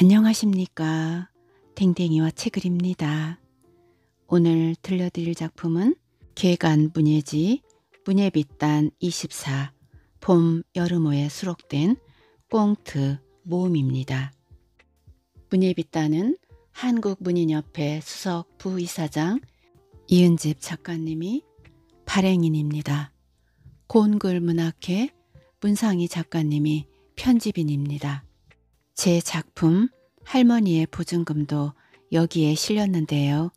안녕하십니까. 댕댕이와 책을입니다. 오늘 들려드릴 작품은 괴간 문예지 문예빗단 24 봄, 여름호에 수록된 꽁트 모음입니다. 문예빗단은 한국문인협회 수석 부이사장 이은집 작가님이 발행인입니다. 곤글문학회 문상희 작가님이 편집인입니다. 제 작품 할머니의 보증금도 여기에 실렸는데요.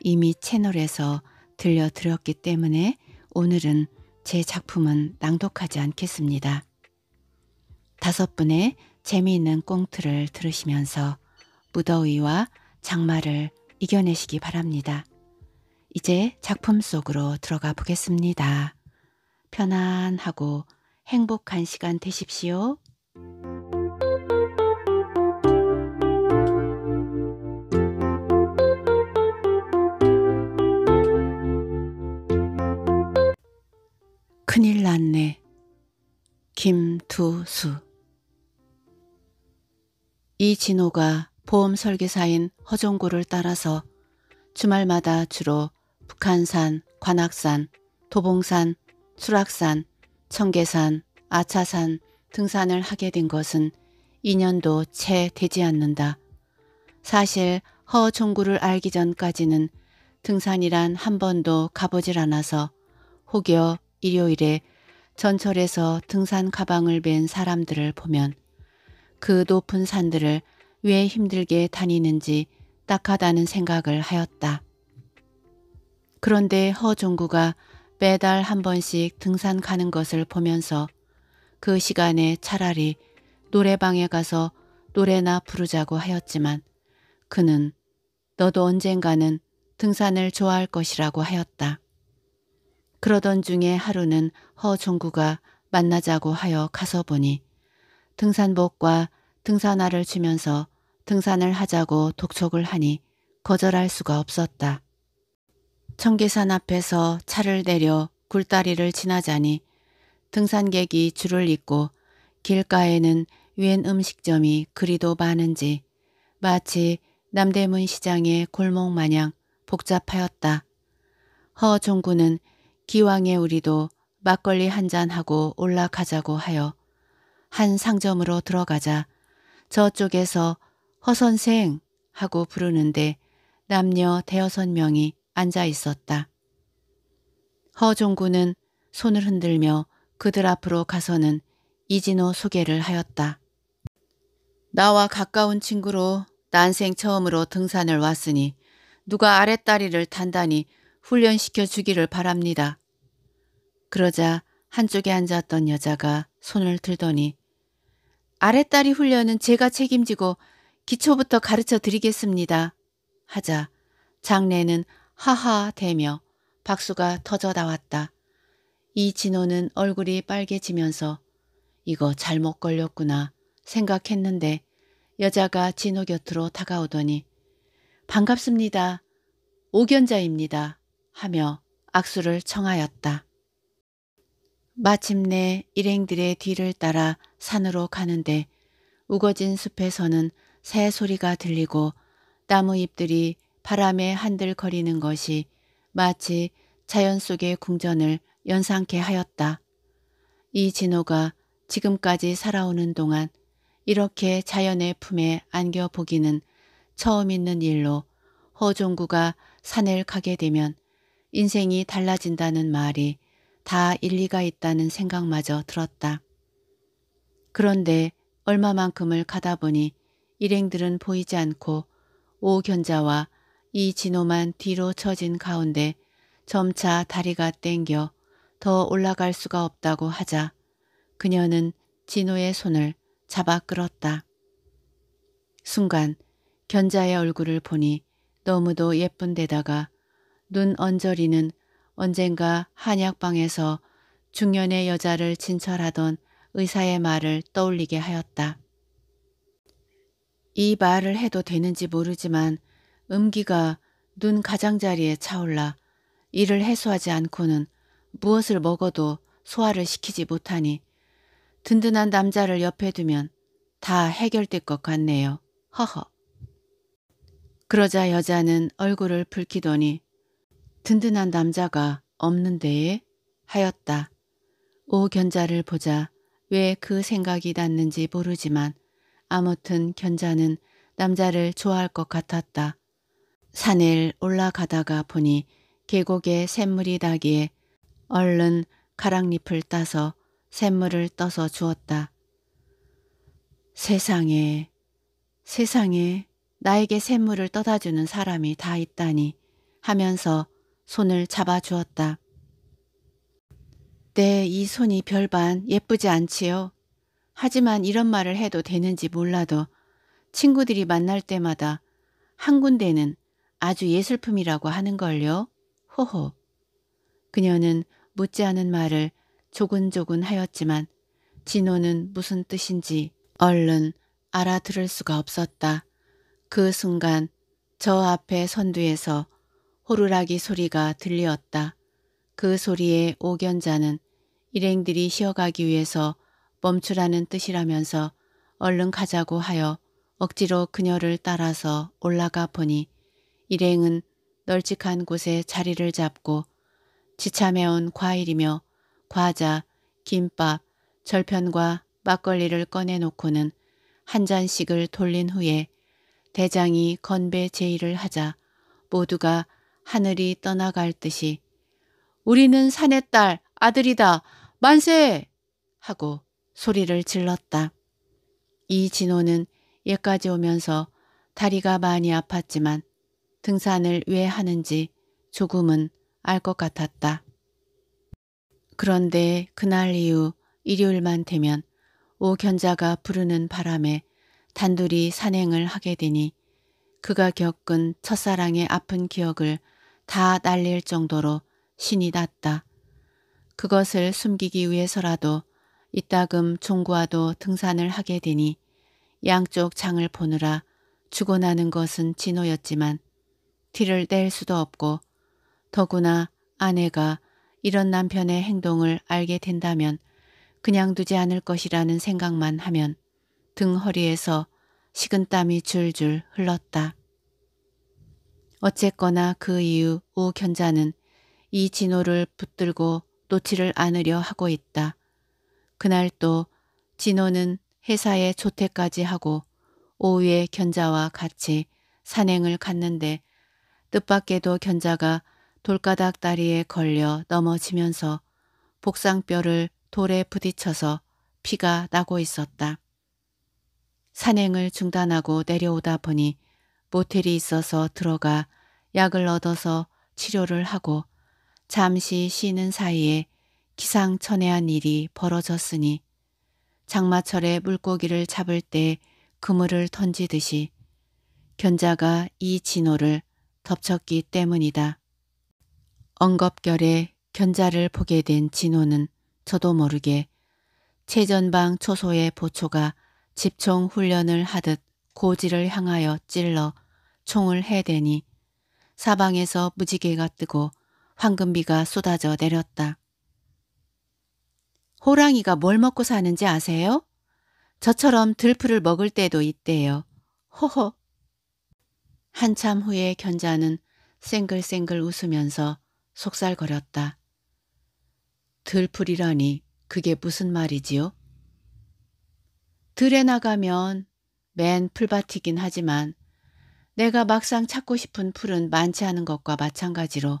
이미 채널에서 들려드렸기 때문에 오늘은 제 작품은 낭독하지 않겠습니다. 다섯 분의 재미있는 꽁트를 들으시면서 무더위와 장마를 이겨내시기 바랍니다. 이제 작품 속으로 들어가 보겠습니다. 편안하고 행복한 시간 되십시오. 큰일 났네. 김두수 이진호가 보험 설계사인 허종구를 따라서 주말마다 주로 북한산, 관악산, 도봉산, 수락산, 청계산, 아차산 등산을 하게 된 것은 2년도 채 되지 않는다. 사실 허종구를 알기 전까지는 등산이란 한 번도 가보질 않아서 혹여 일요일에 전철에서 등산 가방을 맨 사람들을 보면 그 높은 산들을 왜 힘들게 다니는지 딱하다는 생각을 하였다. 그런데 허종구가 매달 한 번씩 등산 가는 것을 보면서 그 시간에 차라리 노래방에 가서 노래나 부르자고 하였지만 그는 너도 언젠가는 등산을 좋아할 것이라고 하였다. 그러던 중에 하루는 허종구가 만나자고 하여 가서 보니 등산복과 등산화를 주면서 등산을 하자고 독촉을 하니 거절할 수가 없었다. 청계산 앞에서 차를 내려 굴다리를 지나자니 등산객이 줄을 잇고 길가에는 웬 음식점이 그리도 많은지 마치 남대문 시장의 골목 마냥 복잡하였다. 허 종구는 기왕에 우리도 막걸리 한 잔하고 올라가자고 하여 한 상점으로 들어가자 저쪽에서 허선생 하고 부르는데 남녀 대여섯 명이 앉아 있었다. 허종구는 손을 흔들며 그들 앞으로 가서는 이진호 소개를 하였다. 나와 가까운 친구로 난생 처음으로 등산을 왔으니 누가 아랫다리를 단단히 훈련시켜 주기를 바랍니다. 그러자 한쪽에 앉았던 여자가 손을 들더니 아랫다리 훈련은 제가 책임지고 기초부터 가르쳐 드리겠습니다. 하자 장례는 하하 대며 박수가 터져 나왔다. 이 진호는 얼굴이 빨개지면서 이거 잘못 걸렸구나 생각했는데 여자가 진호 곁으로 다가오더니 반갑습니다. 오견자입니다. 하며 악수를 청하였다. 마침내 일행들의 뒤를 따라 산으로 가는데 우거진 숲에서는 새 소리가 들리고 나무 잎들이 바람에 한들거리는 것이 마치 자연 속의 궁전을 연상케 하였다. 이 진호가 지금까지 살아오는 동안 이렇게 자연의 품에 안겨보기는 처음 있는 일로 허종구가 산을 가게 되면 인생이 달라진다는 말이 다 일리가 있다는 생각마저 들었다. 그런데 얼마만큼을 가다 보니 일행들은 보이지 않고 오견자와 이 진호만 뒤로 처진 가운데 점차 다리가 땡겨 더 올라갈 수가 없다고 하자 그녀는 진호의 손을 잡아 끌었다. 순간 견자의 얼굴을 보니 너무도 예쁜데다가 눈 언저리는 언젠가 한약방에서 중년의 여자를 진찰하던 의사의 말을 떠올리게 하였다. 이 말을 해도 되는지 모르지만 음기가 눈 가장자리에 차올라 이를 해소하지 않고는 무엇을 먹어도 소화를 시키지 못하니 든든한 남자를 옆에 두면 다 해결될 것 같네요. 허허. 그러자 여자는 얼굴을 붉히더니 든든한 남자가 없는 데에 하였다. 오견자를 보자 왜 그 생각이 났는지 모르지만 아무튼 견자는 남자를 좋아할 것 같았다. 산을 올라가다가 보니 계곡에 샘물이 나기에 얼른 가랑잎을 따서 샘물을 떠서 주었다. 세상에, 세상에 나에게 샘물을 떠다주는 사람이 다 있다니 하면서 손을 잡아 주었다. 네, 이 손이 별반 예쁘지 않지요. 하지만 이런 말을 해도 되는지 몰라도 친구들이 만날 때마다 한 군데는 아주 예술품이라고 하는걸요. 호호. 그녀는 묻지 않은 말을 조근조근 하였지만 진호는 무슨 뜻인지 얼른 알아들을 수가 없었다. 그 순간 저 앞에 선두에서 호루라기 소리가 들리었다. 그 소리에 오견자는 일행들이 쉬어가기 위해서 멈추라는 뜻이라면서 얼른 가자고 하여 억지로 그녀를 따라서 올라가 보니 일행은 널찍한 곳에 자리를 잡고 지참해온 과일이며 과자, 김밥, 절편과 막걸리를 꺼내놓고는 한 잔씩을 돌린 후에 대장이 건배 제의를 하자 모두가 하늘이 떠나갈 듯이 우리는 산의 딸 아들이다 만세 하고 소리를 질렀다. 이 진호는 예까지 오면서 다리가 많이 아팠지만 등산을 왜 하는지 조금은 알 것 같았다. 그런데 그날 이후 일요일만 되면 오견자가 부르는 바람에 단둘이 산행을 하게 되니 그가 겪은 첫사랑의 아픈 기억을 다 날릴 정도로 신이 났다. 그것을 숨기기 위해서라도 이따금 종구와도 등산을 하게 되니 양쪽 장을 보느라 죽어 나는 것은 진호였지만 티를 뗄 수도 없고 더구나 아내가 이런 남편의 행동을 알게 된다면 그냥 두지 않을 것이라는 생각만 하면 등 허리에서 식은땀이 줄줄 흘렀다. 어쨌거나 그 이후 우견자는 이 진호를 붙들고 놓지를 않으려 하고 있다. 그날 또 진호는 회사에 조퇴까지 하고 오후에 견자와 같이 산행을 갔는데 뜻밖에도 견자가 돌가닥 다리에 걸려 넘어지면서 복상뼈를 돌에 부딪혀서 피가 나고 있었다. 산행을 중단하고 내려오다 보니 모텔이 있어서 들어가 약을 얻어서 치료를 하고 잠시 쉬는 사이에 기상천외한 일이 벌어졌으니 장마철에 물고기를 잡을 때 그물을 던지듯이 견자가 이 진호를 덮쳤기 때문이다. 엉겁결에 견자를 보게 된 진호는 저도 모르게 최전방 초소의 보초가 집총 훈련을 하듯 고지를 향하여 찔러 총을 해대니 사방에서 무지개가 뜨고 황금비가 쏟아져 내렸다. 호랑이가 뭘 먹고 사는지 아세요? 저처럼 들풀을 먹을 때도 있대요. 호호. 한참 후에 견자는 쌩글쌩글 웃으면서 속살거렸다. 들풀이라니 그게 무슨 말이지요? 들에 나가면 맨 풀밭이긴 하지만 내가 막상 찾고 싶은 풀은 많지 않은 것과 마찬가지로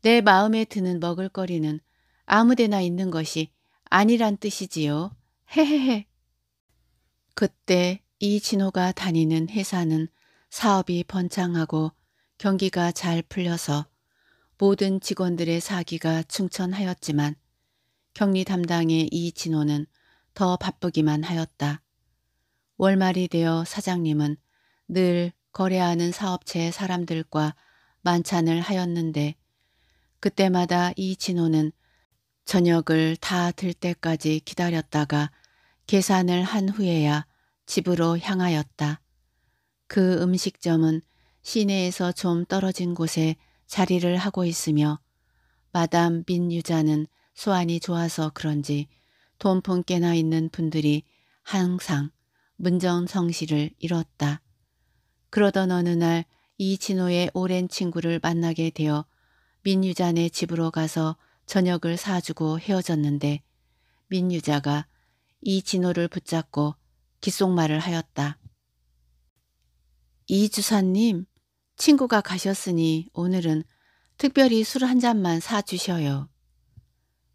내 마음에 드는 먹을거리는 아무데나 있는 것이 아니란 뜻이지요. 헤헤헤. 그때 이진호가 다니는 회사는 사업이 번창하고 경기가 잘 풀려서 모든 직원들의 사기가 충천하였지만 격리 담당의 이진호는 더 바쁘기만 하였다. 월말이 되어 사장님은 늘 거래하는 사업체의 사람들과 만찬을 하였는데 그때마다 이 진호는 저녁을 다 들 때까지 기다렸다가 계산을 한 후에야 집으로 향하였다. 그 음식점은 시내에서 좀 떨어진 곳에 자리를 하고 있으며 마담 민유자는 소환이 좋아서 그런지 돈펑깨나 있는 분들이 항상 문정성실를 잃었다. 그러던 어느 날 이진호의 오랜 친구를 만나게 되어 민유자네 집으로 가서 저녁을 사주고 헤어졌는데 민유자가 이진호를 붙잡고 기속말을 하였다. 이 주사님, 친구가 가셨으니 오늘은 특별히 술 한 잔만 사주셔요.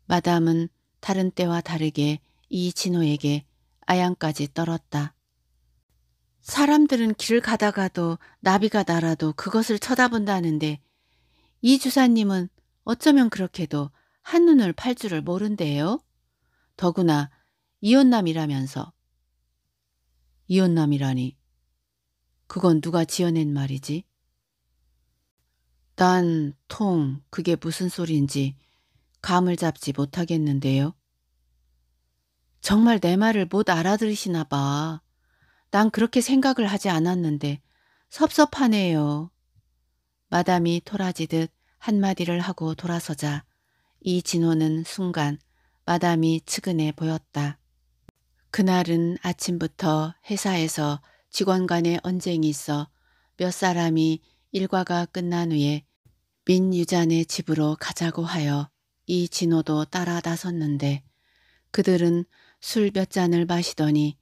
마담은 다른 때와 다르게 이진호에게 아양까지 떨었다. 사람들은 길 가다가도 나비가 날아도 그것을 쳐다본다는데 이 주사님은 어쩌면 그렇게도 한눈을 팔 줄을 모른대요. 더구나 이혼남이라면서. 이혼남이라니. 그건 누가 지어낸 말이지? 난, 통, 그게 무슨 소리인지 감을 잡지 못하겠는데요. 정말 내 말을 못 알아들으시나 봐. 난 그렇게 생각을 하지 않았는데 섭섭하네요. 마담이 토라지듯 한마디를 하고 돌아서자 이 진호는 순간 마담이 측은해 보였다. 그날은 아침부터 회사에서 직원 간의 언쟁이 있어 몇 사람이 일과가 끝난 후에 민유잔의 집으로 가자고 하여 이 진호도 따라 나섰는데 그들은 술 몇 잔을 마시더니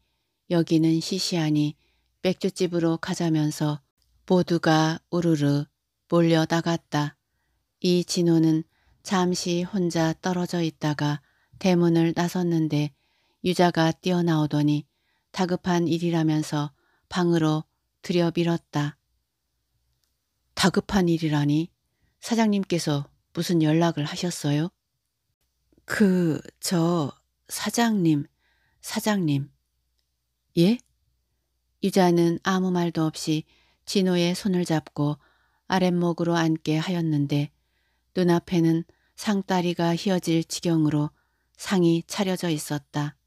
여기는 시시하니 맥주집으로 가자면서 모두가 우르르 몰려 나갔다. 이 진호는 잠시 혼자 떨어져 있다가 대문을 나섰는데 유자가 뛰어나오더니 다급한 일이라면서 방으로 들여밀었다. 다급한 일이라니 사장님께서 무슨 연락을 하셨어요? 그, 저, 사장님, 사장님. 예? 유자는 아무 말도 없이 진호의 손을 잡고 아랫목으로 앉게 하였는데 눈앞에는 상다리가 휘어질 지경으로 상이 차려져 있었다.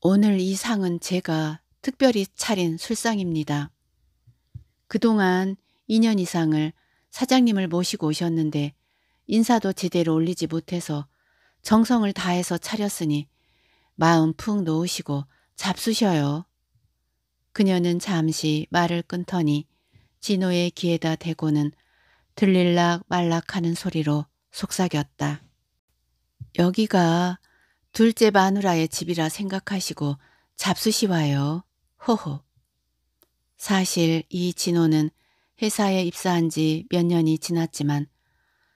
오늘 이 상은 제가 특별히 차린 술상입니다. 그동안 2년 이상을 사장님을 모시고 오셨는데 인사도 제대로 올리지 못해서 정성을 다해서 차렸으니 마음 푹 놓으시고 잡수셔요. 그녀는 잠시 말을 끊더니 진호의 귀에다 대고는 들릴락 말락하는 소리로 속삭였다. 여기가 둘째 마누라의 집이라 생각하시고 잡수시 와요. 호호. 사실 이 진호는 회사에 입사한 지 몇 년이 지났지만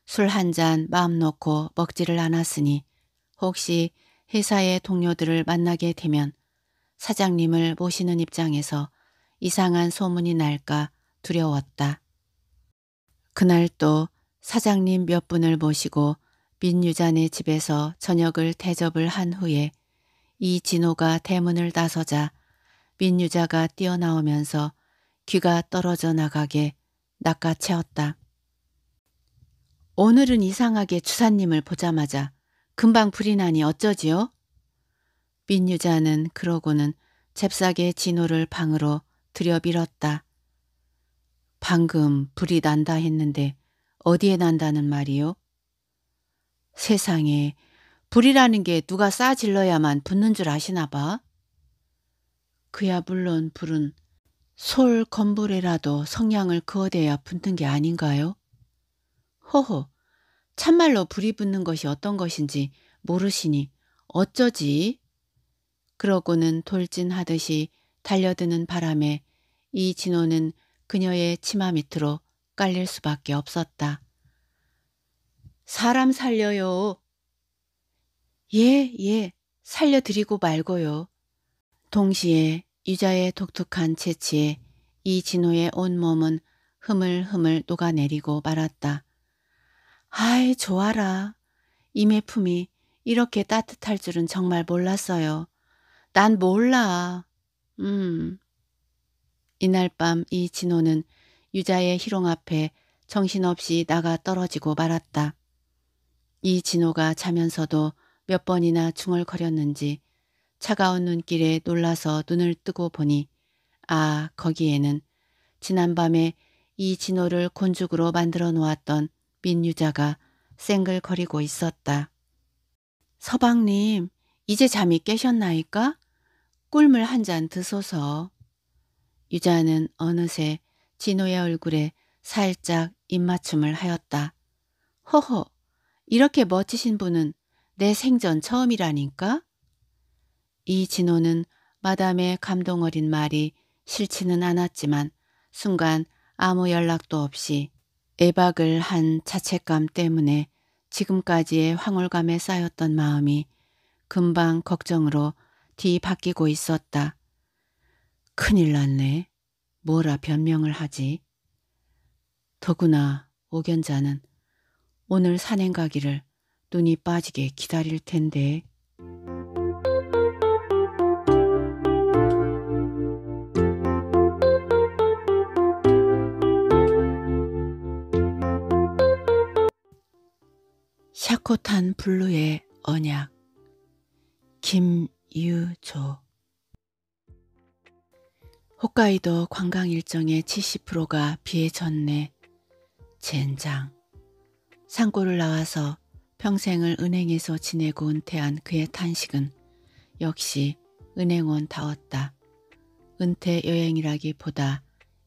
술 한 잔 마음 놓고 먹지를 않았으니 혹시 회사의 동료들을 만나게 되면 사장님을 모시는 입장에서 이상한 소문이 날까 두려웠다. 그날 또 사장님 몇 분을 모시고 민유잔의 집에서 저녁을 대접을 한 후에 이 진호가 대문을 나서자 민유자가 뛰어나오면서 귀가 떨어져 나가게 낚아채웠다. 오늘은 이상하게 주사님을 보자마자 금방 불이 나니 어쩌지요? 민유자는 그러고는 잽싸게 진호를 방으로 들여밀었다. 방금 불이 난다 했는데 어디에 난다는 말이요? 세상에 불이라는 게 누가 싸질러야만 붙는 줄 아시나 봐. 그야 물론 불은 솔 건불에라도 성냥을 그어대야 붙는 게 아닌가요? 허허, 참말로 불이 붙는 것이 어떤 것인지 모르시니 어쩌지? 그러고는 돌진하듯이 달려드는 바람에 이 진호는 그녀의 치마 밑으로 깔릴 수밖에 없었다. 사람 살려요. 예, 예, 살려드리고 말고요. 동시에 유자의 독특한 채취에 이 진호의 온몸은 흐물흐물 녹아내리고 말았다. 아이, 좋아라. 이매 품이 이렇게 따뜻할 줄은 정말 몰랐어요. 난 몰라. 음. 이날 밤 이 진호는 유자의 희롱 앞에 정신없이 나가 떨어지고 말았다. 이 진호가 자면서도 몇 번이나 중얼거렸는지 차가운 눈길에 놀라서 눈을 뜨고 보니 아 거기에는 지난밤에 이 진호를 곤죽으로 만들어 놓았던 민유자가 쌩글거리고 있었다. 서방님 이제 잠이 깨셨나이까? 꿀물 한 잔 드소서. 유자는 어느새 진호의 얼굴에 살짝 입맞춤을 하였다. 허허, 이렇게 멋지신 분은 내 생전 처음이라니까? 이 진호는 마담의 감동 어린 말이 싫지는 않았지만 순간 아무 연락도 없이 애박을 한 자책감 때문에 지금까지의 황홀감에 쌓였던 마음이 금방 걱정으로 뒤바뀌고 있었다. 큰일 났네. 뭐라 변명을 하지. 더구나 오견자는 오늘 산행 가기를 눈이 빠지게 기다릴 텐데. 샤코탄 블루의 언약 김 유조 홋카이도 관광 일정의 70%가 비에 졌네. 젠장. 상고를 나와서 평생을 은행에서 지내고 은퇴한 그의 탄식은 역시 은행원 다웠다. 은퇴 여행이라기보다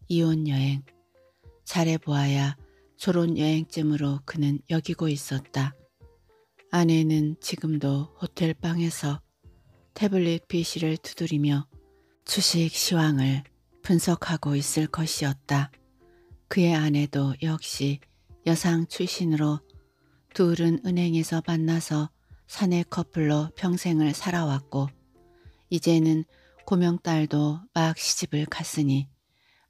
이혼 여행. 잘해보아야 졸혼 여행쯤으로 그는 여기고 있었다. 아내는 지금도 호텔 방에서 태블릿 PC를 두드리며 주식 시황을 분석하고 있을 것이었다. 그의 아내도 역시 여상 출신으로 둘은 은행에서 만나서 사내 커플로 평생을 살아왔고 이제는 고명딸도 막 시집을 갔으니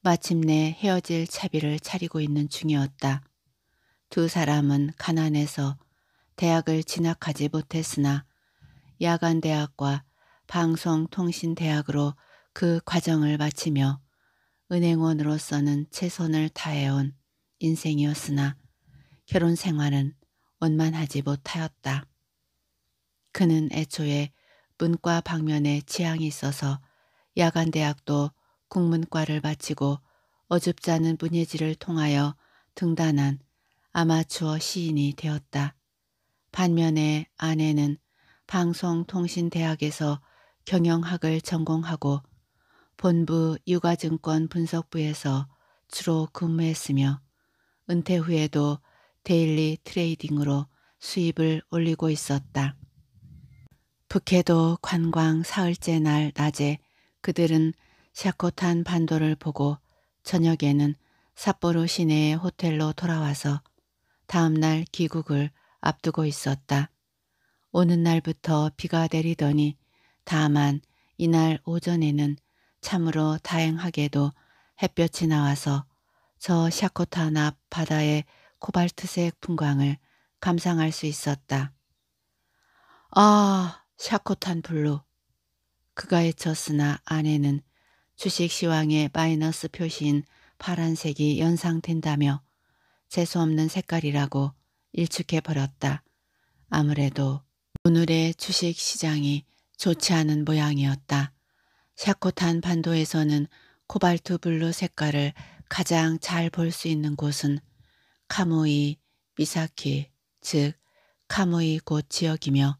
마침내 헤어질 차비를 차리고 있는 중이었다. 두 사람은 가난해서 대학을 진학하지 못했으나 야간대학과 방송통신대학으로 그 과정을 마치며 은행원으로서는 최선을 다해온 인생이었으나 결혼 생활은 원만하지 못하였다. 그는 애초에 문과 방면에 지향이 있어서 야간대학도 국문과를 마치고 어줍잖은 문예지를 통하여 등단한 아마추어 시인이 되었다. 반면에 아내는 방송통신대학에서 경영학을 전공하고 본부 유가증권 분석부에서 주로 근무했으며 은퇴 후에도 데일리 트레이딩으로 수입을 올리고 있었다. 북해도 관광 사흘째 날 낮에 그들은 샤코탄 반도를 보고 저녁에는 삿포로 시내의 호텔로 돌아와서 다음날 귀국을 앞두고 있었다. 오는 날부터 비가 내리더니 다만 이날 오전에는 참으로 다행하게도 햇볕이 나와서 저 샤코타 나 바다의 코발트색 풍광을 감상할 수 있었다. 아, 샤코탄 블루. 그가 에쳤으나 아내는 주식 시황의 마이너스 표시인 파란색이 연상된다며 재수없는 색깔이라고 일축해버렸다. 아무래도 오늘의 주식 시장이 좋지 않은 모양이었다. 샤코탄 반도에서는 코발트 블루 색깔을 가장 잘 볼 수 있는 곳은 카무이 미사키, 즉카무이곳 지역이며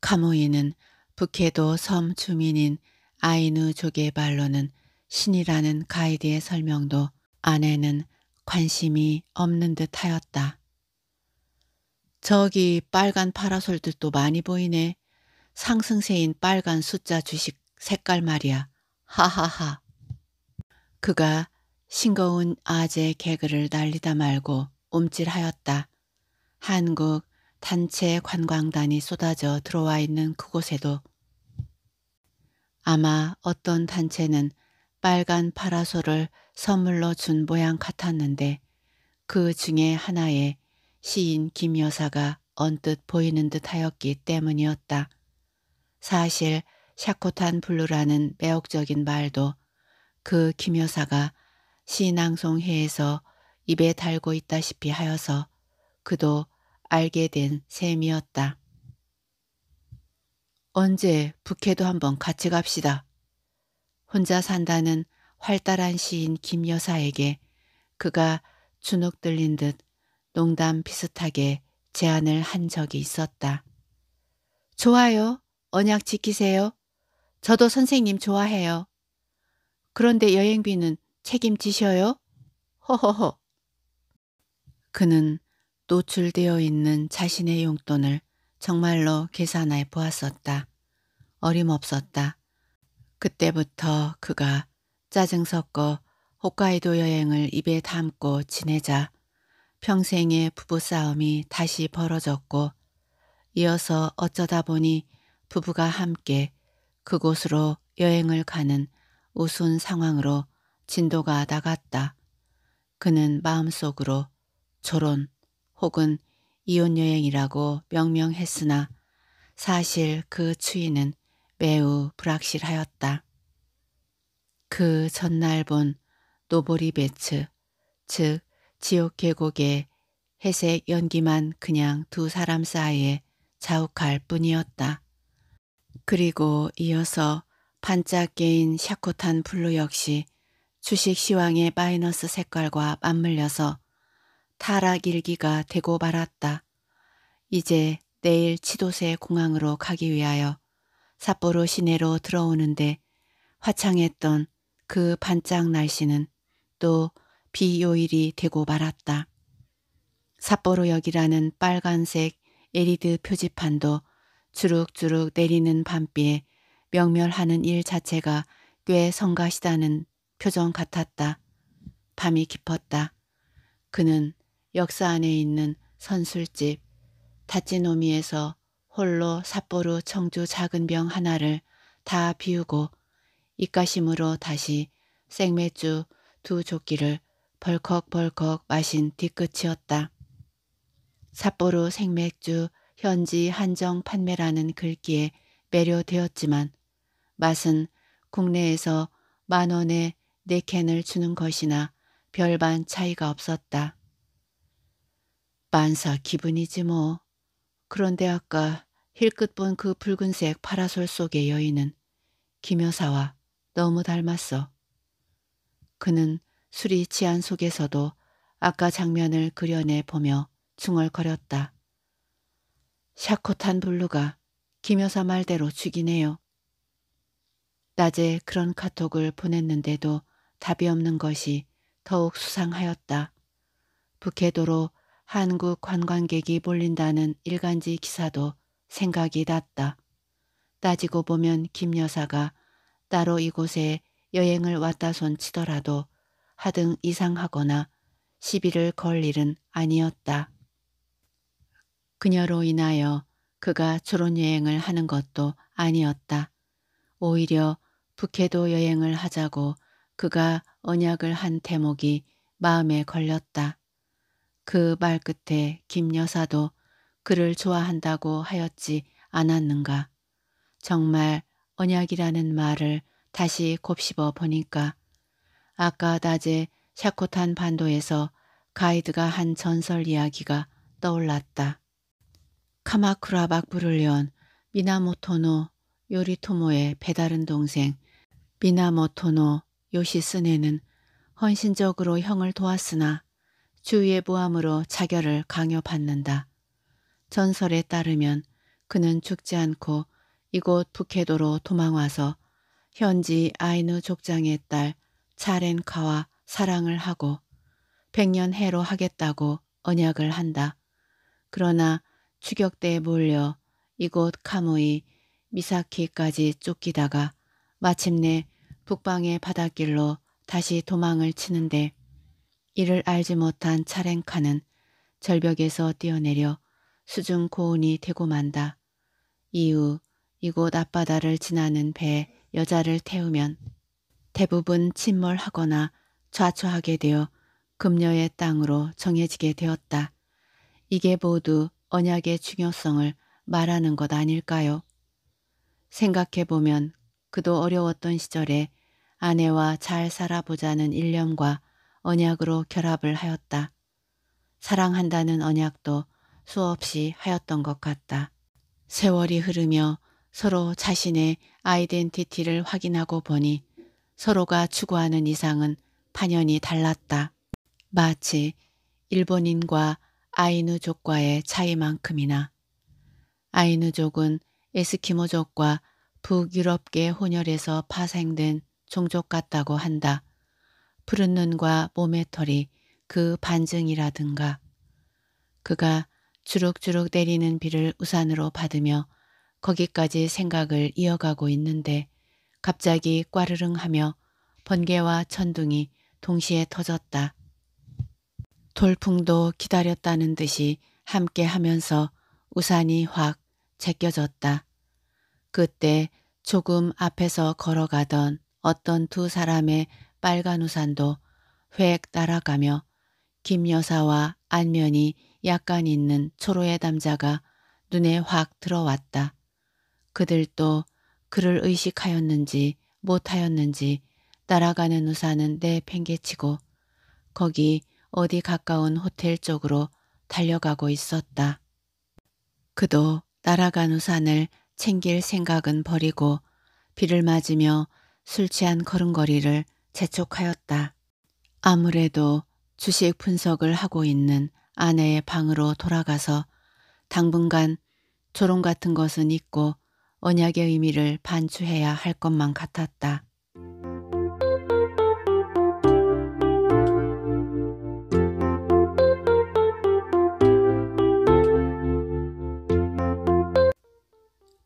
카무이는 북해도 섬 주민인 아이누족의 발로는 신이라는 가이드의 설명도 아내는 관심이 없는 듯 하였다. 저기 빨간 파라솔들도 많이 보이네. 상승세인 빨간 숫자 주식 색깔 말이야. 하하하. 그가 싱거운 아재 개그를 날리다 말고 움찔하였다. 한국 단체 관광단이 쏟아져 들어와 있는 그곳에도 아마 어떤 단체는 빨간 파라솔을 선물로 준 모양 같았는데 그 중에 하나에 시인 김 여사가 언뜻 보이는 듯 하였기 때문이었다. 사실 샤코탄 블루라는 매혹적인 말도 그 김여사가 시낭송회에서 입에 달고 있다시피 하여서 그도 알게 된 셈이었다. 언제 북해도 한번 같이 갑시다. 혼자 산다는 활달한 시인 김여사에게 그가 주눅 들린 듯 농담 비슷하게 제안을 한 적이 있었다. 좋아요. 언약 지키세요. 저도 선생님 좋아해요. 그런데 여행비는 책임지셔요? 허허허. 그는 노출되어 있는 자신의 용돈을 정말로 계산해 보았었다. 어림없었다. 그때부터 그가 짜증 섞어 홋카이도 여행을 입에 담고 지내자 평생의 부부싸움이 다시 벌어졌고 이어서 어쩌다 보니 부부가 함께 그곳으로 여행을 가는 우스운 상황으로 진도가 나갔다. 그는 마음속으로 조론 혹은 이혼여행이라고 명명했으나 사실 그추위는 매우 불확실하였다. 그 전날 본 노보리 베츠, 즉 지옥 계곡의 회색 연기만 그냥 두 사람 사이에 자욱할 뿐이었다. 그리고 이어서 반짝 개인 샤코탄 블루 역시 주식 시황의 마이너스 색깔과 맞물려서 타락 일기가 되고 말았다. 이제 내일 치도세 공항으로 가기 위하여 삿포로 시내로 들어오는데 화창했던 그 반짝 날씨는 또 비요일이 되고 말았다. 삿포로역이라는 빨간색 에리드 표지판도 주룩주룩 내리는 밤비에 명멸하는 일 자체가 꽤 성가시다는 표정 같았다. 밤이 깊었다. 그는 역사 안에 있는 선술집 다찌노미에서 홀로 삿포로 청주 작은 병 하나를 다 비우고 입가심으로 다시 생맥주 두 조끼를 벌컥벌컥 마신 뒤끝이었다. 삿포로 생맥주 현지 한정 판매라는 글귀에 매료되었지만 맛은 국내에서 만 원에 네 캔을 주는 것이나 별반 차이가 없었다. 만사 기분이지 뭐. 그런데 아까 힐끗 본 그 붉은색 파라솔 속의 여인은 김여사와 너무 닮았어. 그는 술이 취한 속에서도 아까 장면을 그려내 보며 중얼거렸다. 샤코탄 블루가 김여사 말대로 죽이네요. 낮에 그런 카톡을 보냈는데도 답이 없는 것이 더욱 수상하였다. 북해도로 한국 관광객이 몰린다는 일간지 기사도 생각이 났다. 따지고 보면 김 여사가 따로 이곳에 여행을 왔다 손 치더라도 하등 이상하거나 시비를 걸 일은 아니었다. 그녀로 인하여 그가 졸혼여행을 하는 것도 아니었다. 오히려 북해도 여행을 하자고 그가 언약을 한 대목이 마음에 걸렸다. 그 말 끝에 김 여사도 그를 좋아한다고 하였지 않았는가. 정말 언약이라는 말을 다시 곱씹어 보니까 아까 낮에 샤코탄 반도에서 가이드가 한 전설 이야기가 떠올랐다. 카마쿠라 막부를 연 미나모토노 요리토모의 배다른 동생 미나모토노 요시스네는 헌신적으로 형을 도왔으나 주위의 모함으로 자결을 강요받는다. 전설에 따르면 그는 죽지 않고 이곳 북해도로 도망와서 현지 아이누 족장의 딸 차렌카와 사랑을 하고 백년 해로 하겠다고 언약을 한다. 그러나 추격대에 몰려 이곳 카무이 미사키까지 쫓기다가 마침내 북방의 바닷길로 다시 도망을 치는데 이를 알지 못한 차랭카는 절벽에서 뛰어내려 수중 고온이 되고 만다. 이후 이곳 앞바다를 지나는 배에 여자를 태우면 대부분 침몰하거나 좌초하게 되어 금녀의 땅으로 정해지게 되었다. 이게 모두 언약의 중요성을 말하는 것 아닐까요? 생각해보면 그도 어려웠던 시절에 아내와 잘 살아보자는 일념과 언약으로 결합을 하였다. 사랑한다는 언약도 수없이 하였던 것 같다. 세월이 흐르며 서로 자신의 아이덴티티를 확인하고 보니 서로가 추구하는 이상은 반연히 달랐다. 마치 일본인과 아이누족과의 차이만큼이나 아이누족은 에스키모족과 북유럽계 혼혈에서 파생된 종족 같다고 한다. 푸른 눈과 몸의 털이 그 반증이라든가 그가 주룩주룩 내리는 비를 우산으로 받으며 거기까지 생각을 이어가고 있는데 갑자기 꽈르릉 하며 번개와 천둥이 동시에 터졌다. 돌풍도 기다렸다는 듯이 함께 하면서 우산이 확 제껴졌다. 그때 조금 앞에서 걸어가던 어떤 두 사람의 빨간 우산도 획따라가며김 여사와 안면이 약간 있는 초로의 담자가 눈에 확 들어왔다. 그들도 그를 의식하였는지 못하였는지 따라가는 우산은 내팽개치고 거기 어디 가까운 호텔 쪽으로 달려가고 있었다. 그도 날아간 우산을 챙길 생각은 버리고 비를 맞으며 술 취한 걸음걸이를 재촉하였다. 아무래도 주식 분석을 하고 있는 아내의 방으로 돌아가서 당분간 조롱 같은 것은 잊고 언약의 의미를 반추해야 할 것만 같았다.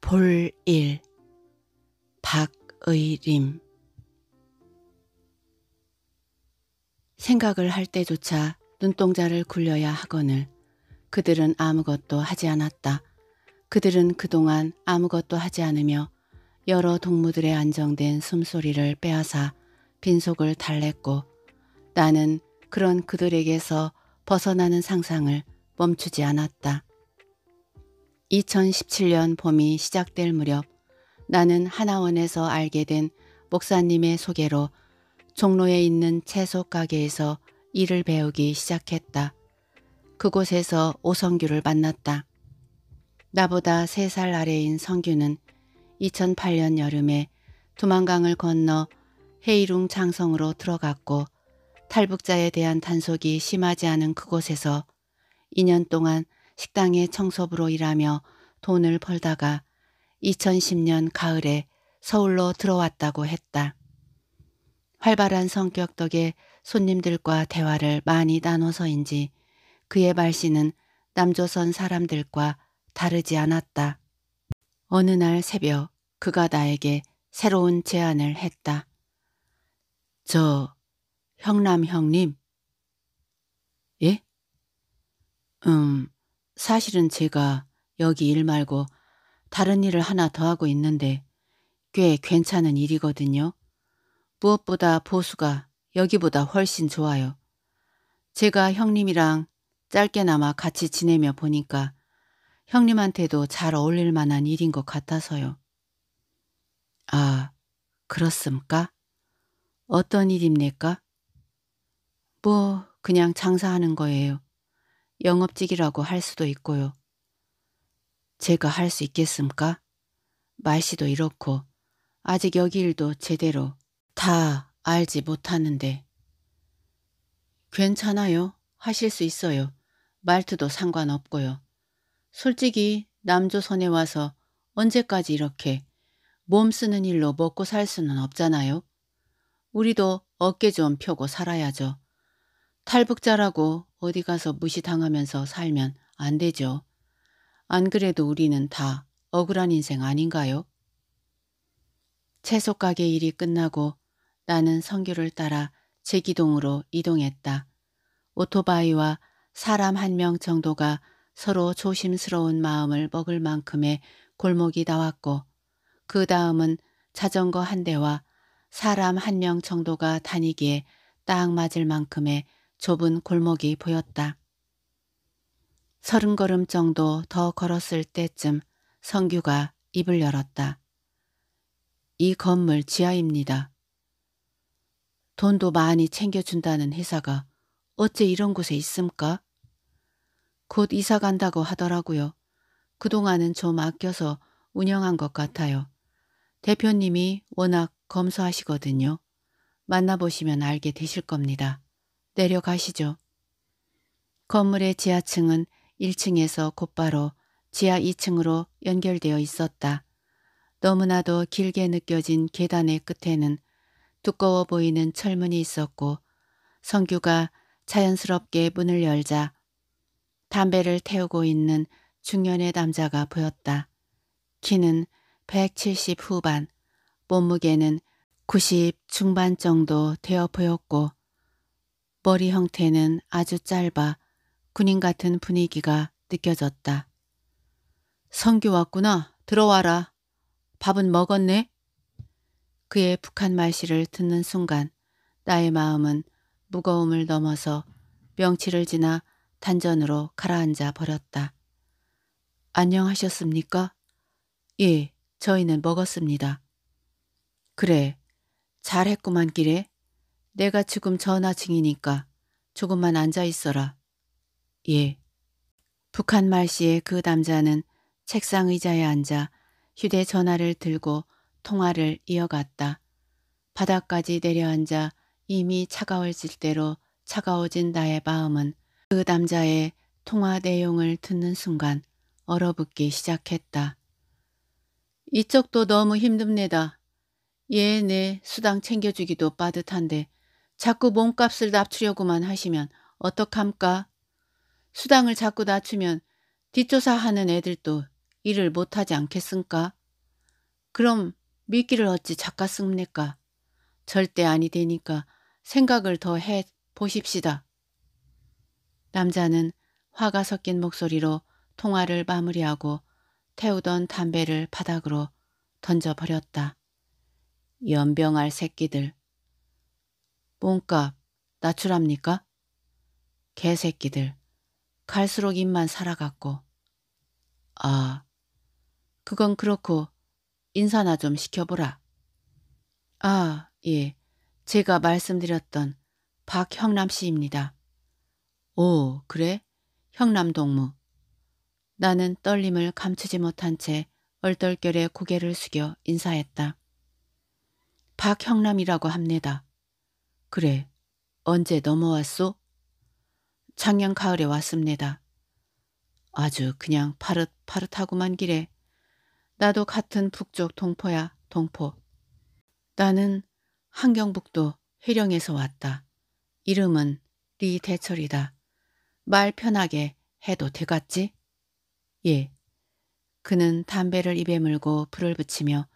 볼일 박의림 생각을 할 때조차 눈동자를 굴려야 하거늘 그들은 아무것도 하지 않았다. 그들은 그동안 아무것도 하지 않으며 여러 동무들의 안정된 숨소리를 빼앗아 빈속을 달랬고 나는 그런 그들에게서 벗어나는 상상을 멈추지 않았다. 2017년 봄이 시작될 무렵 나는 하나원에서 알게 된 목사님의 소개로 종로에 있는 채소 가게에서 일을 배우기 시작했다. 그곳에서 오성규를 만났다. 나보다 세 살 아래인 성규는 2008년 여름에 두만강을 건너 헤이룽 장성으로 들어갔고 탈북자에 대한 단속이 심하지 않은 그곳에서 2년 동안 식당의 청소부로 일하며 돈을 벌다가 2010년 가을에 서울로 들어왔다고 했다. 활발한 성격 덕에 손님들과 대화를 많이 나눠서인지 그의 말씨는 남조선 사람들과 다르지 않았다. 어느 날 새벽 그가 나에게 새로운 제안을 했다. 저 형남 형님? 예? 음, 사실은 제가 여기 일 말고 다른 일을 하나 더 하고 있는데 꽤 괜찮은 일이거든요. 무엇보다 보수가 여기보다 훨씬 좋아요. 제가 형님이랑 짧게나마 같이 지내며 보니까 형님한테도 잘 어울릴 만한 일인 것 같아서요. 아, 그렇습니까? 어떤 일입니까? 뭐, 그냥 장사하는 거예요. 영업직이라고 할 수도 있고요. 제가 할 수 있겠습니까? 말씨도 이렇고 아직 여기 일도 제대로 다 알지 못하는데. 괜찮아요. 하실 수 있어요. 말투도 상관없고요. 솔직히 남조선에 와서 언제까지 이렇게 몸 쓰는 일로 먹고 살 수는 없잖아요. 우리도 어깨 좀 펴고 살아야죠. 탈북자라고 어디 가서 무시당하면서 살면 안 되죠. 안 그래도 우리는 다 억울한 인생 아닌가요? 채소 가게 일이 끝나고 나는 성규를 따라 제기동으로 이동했다. 오토바이와 사람 한 명 정도가 서로 조심스러운 마음을 먹을 만큼의 골목이 나왔고 그 다음은 자전거 한 대와 사람 한 명 정도가 다니기에 딱 맞을 만큼의 좁은 골목이 보였다. 서른 걸음 정도 더 걸었을 때쯤 성규가 입을 열었다. 이 건물 지하입니다. 돈도 많이 챙겨준다는 회사가 어째 이런 곳에 있습니까곧 이사 간다고 하더라고요. 그동안은 좀 아껴서 운영한 것 같아요. 대표님이 워낙 검소하시거든요. 만나보시면 알게 되실 겁니다. 내려가시죠. 건물의 지하층은 1층에서 곧바로 지하 2층으로 연결되어 있었다. 너무나도 길게 느껴진 계단의 끝에는 두꺼워 보이는 철문이 있었고 성규가 자연스럽게 문을 열자 담배를 태우고 있는 중년의 남자가 보였다. 키는 170 후반, 몸무게는 90 중반 정도 되어 보였고 옷걸이 형태는 아주 짧아 군인 같은 분위기가 느껴졌다. 성규 왔구나. 들어와라. 밥은 먹었네? 그의 북한 말씨를 듣는 순간 나의 마음은 무거움을 넘어서 명치를 지나 단전으로 가라앉아 버렸다. 안녕하셨습니까? 예, 저희는 먹었습니다. 그래, 잘했구만 길에. 내가 지금 전화 중이니까 조금만 앉아 있어라. 예. 북한 말씨에 그 남자는 책상 의자에 앉아 휴대전화를 들고 통화를 이어갔다. 바닥까지 내려앉아 이미 차가워질 대로 차가워진 나의 마음은 그 남자의 통화 내용을 듣는 순간 얼어붙기 시작했다. 이쪽도 너무 힘듭니다. 예, 네, 수당 챙겨주기도 빠듯한데 자꾸 몸값을 낮추려고만 하시면 어떡합니까? 수당을 자꾸 낮추면 뒷조사하는 애들도 일을 못하지 않겠습니까? 그럼 미끼를 어찌 작았습니까? 절대 아니 되니까 생각을 더 해 보십시다. 남자는 화가 섞인 목소리로 통화를 마무리하고 태우던 담배를 바닥으로 던져버렸다. 연병할 새끼들. 몸값 낮추랍니까? 개새끼들 갈수록 입만 살아갔고 아 그건 그렇고 인사나 좀 시켜보라. 아예 제가 말씀드렸던 박형남 씨입니다. 오 그래? 형남 동무. 나는 떨림을 감추지 못한 채 얼떨결에 고개를 숙여 인사했다. 박형남이라고 합니다. 그래. 언제 넘어왔소? 작년 가을에 왔습니다. 아주 그냥 파릇파릇하고만 길에. 나도 같은 북쪽 동포야, 동포. 나는 한경북도 해령에서 왔다. 이름은 리대철이다. 말 편하게 해도 되겠지? 예. 그는 담배를 입에 물고 불을 붙이며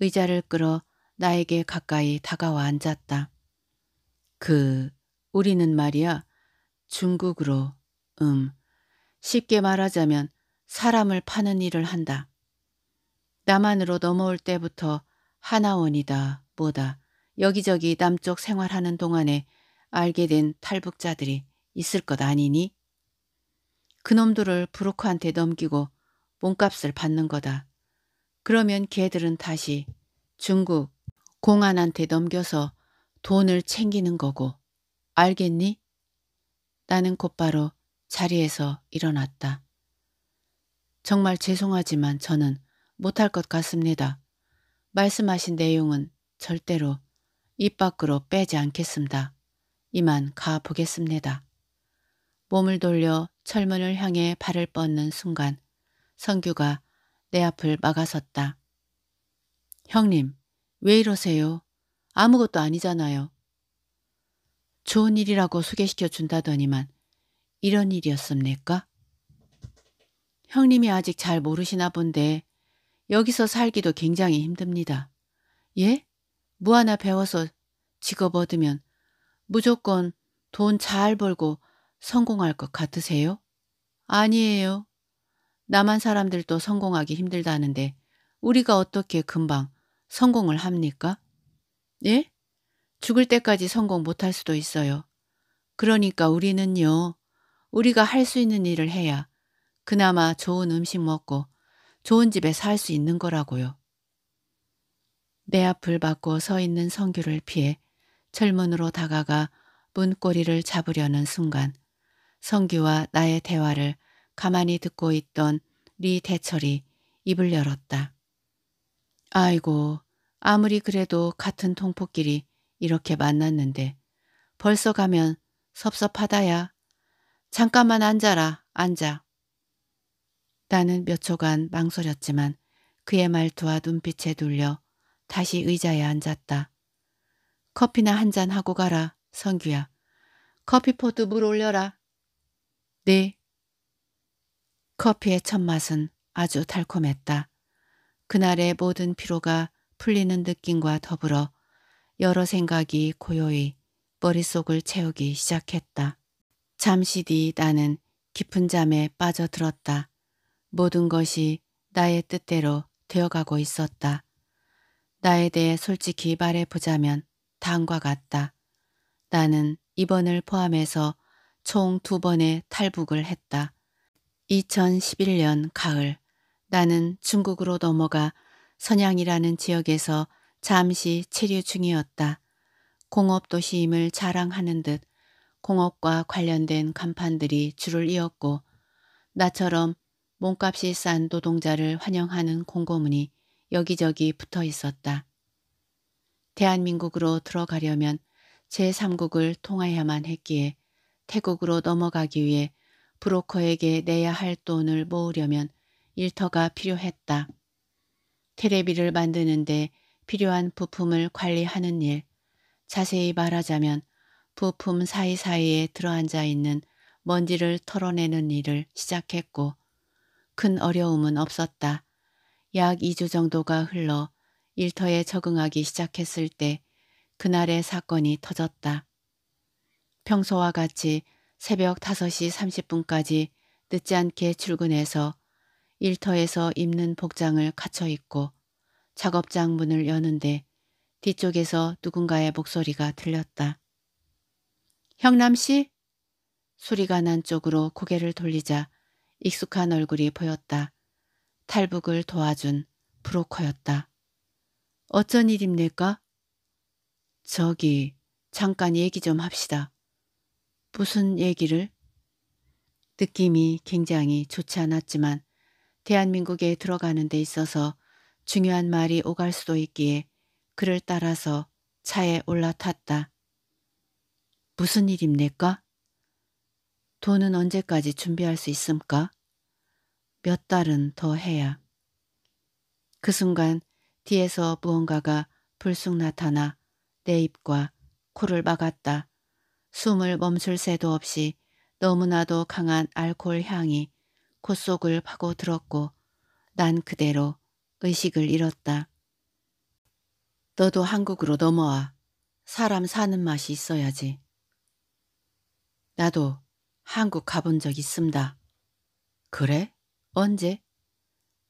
의자를 끌어 나에게 가까이 다가와 앉았다. 그 우리는 말이야 중국으로 음 쉽게 말하자면 사람을 파는 일을 한다. 남한으로 넘어올 때부터 하나원이다 뭐다 여기저기 남쪽 생활하는 동안에 알게 된 탈북자들이 있을 것 아니니? 그놈들을 브로커한테 넘기고 몸값을 받는 거다. 그러면 걔들은 다시 중국 공안한테 넘겨서 돈을 챙기는 거고 알겠니? 나는 곧바로 자리에서 일어났다. 정말 죄송하지만 저는 못할 것 같습니다. 말씀하신 내용은 절대로 입 밖으로 빼지 않겠습니다. 이만 가보겠습니다. 몸을 돌려 철문을 향해 발을 뻗는 순간 성규가 내 앞을 막아섰다. 형님, 왜 이러세요? 아무것도 아니잖아요. 좋은 일이라고 소개시켜 준다더니만 이런 일이었습니까? 형님이 아직 잘 모르시나 본데 여기서 살기도 굉장히 힘듭니다. 예? 뭐 하나 배워서 직업 얻으면 무조건 돈 잘 벌고 성공할 것 같으세요? 아니에요. 남한 사람들도 성공하기 힘들다는데 우리가 어떻게 금방 성공을 합니까? 예? 죽을 때까지 성공 못할 수도 있어요. 그러니까 우리는요, 우리가 할 수 있는 일을 해야 그나마 좋은 음식 먹고 좋은 집에 살 수 있는 거라고요. 내 앞을 막고 서 있는 성규를 피해 철문으로 다가가 문고리를 잡으려는 순간 성규와 나의 대화를 가만히 듣고 있던 리 대철이 입을 열었다. 아이고, 아무리 그래도 같은 동포끼리 이렇게 만났는데 벌써 가면 섭섭하다야. 잠깐만 앉아라, 앉아. 나는 몇 초간 망설였지만 그의 말투와 눈빛에 눌려 다시 의자에 앉았다. 커피나 한 잔 하고 가라, 성규야. 커피포트 물 올려라. 네. 커피의 첫 맛은 아주 달콤했다. 그날의 모든 피로가 풀리는 느낌과 더불어 여러 생각이 고요히 머릿속을 채우기 시작했다. 잠시 뒤 나는 깊은 잠에 빠져들었다. 모든 것이 나의 뜻대로 되어가고 있었다. 나에 대해 솔직히 말해보자면 다음과 같다. 나는 이번을 포함해서 총 두 번의 탈북을 했다. 2011년 가을 나는 중국으로 넘어가 선양이라는 지역에서 잠시 체류 중이었다. 공업도시임을 자랑하는 듯 공업과 관련된 간판들이 줄을 이었고 나처럼 몸값이 싼 노동자를 환영하는 공고문이 여기저기 붙어 있었다. 대한민국으로 들어가려면 제3국을 통하야만 했기에 태국으로 넘어가기 위해 브로커에게 내야 할 돈을 모으려면 일터가 필요했다. 테레비를 만드는데 필요한 부품을 관리하는 일, 자세히 말하자면 부품 사이사이에 들어앉아 있는 먼지를 털어내는 일을 시작했고 큰 어려움은 없었다. 약 2주 정도가 흘러 일터에 적응하기 시작했을 때 그날의 사건이 터졌다. 평소와 같이 새벽 5시 30분까지 늦지 않게 출근해서 일터에서 입는 복장을 갖춰 입고 작업장 문을 여는데 뒤쪽에서 누군가의 목소리가 들렸다. 형남씨? 소리가 난 쪽으로 고개를 돌리자 익숙한 얼굴이 보였다. 탈북을 도와준 브로커였다. 어쩐 일입니까? 저기 잠깐 얘기 좀 합시다. 무슨 얘기를? 느낌이 굉장히 좋지 않았지만 대한민국에 들어가는 데 있어서 중요한 말이 오갈 수도 있기에 그를 따라서 차에 올라탔다. 무슨 일입니까? 돈은 언제까지 준비할 수 있습니까? 몇 달은 더 해야. 그 순간 뒤에서 무언가가 불쑥 나타나 내 입과 코를 막았다. 숨을 멈출 새도 없이 너무나도 강한 알코올 향이 코 속을 파고 들었고 난 그대로 의식을 잃었다. 너도 한국으로 넘어와. 사람 사는 맛이 있어야지. 나도 한국 가본 적 있습니다. 그래? 언제?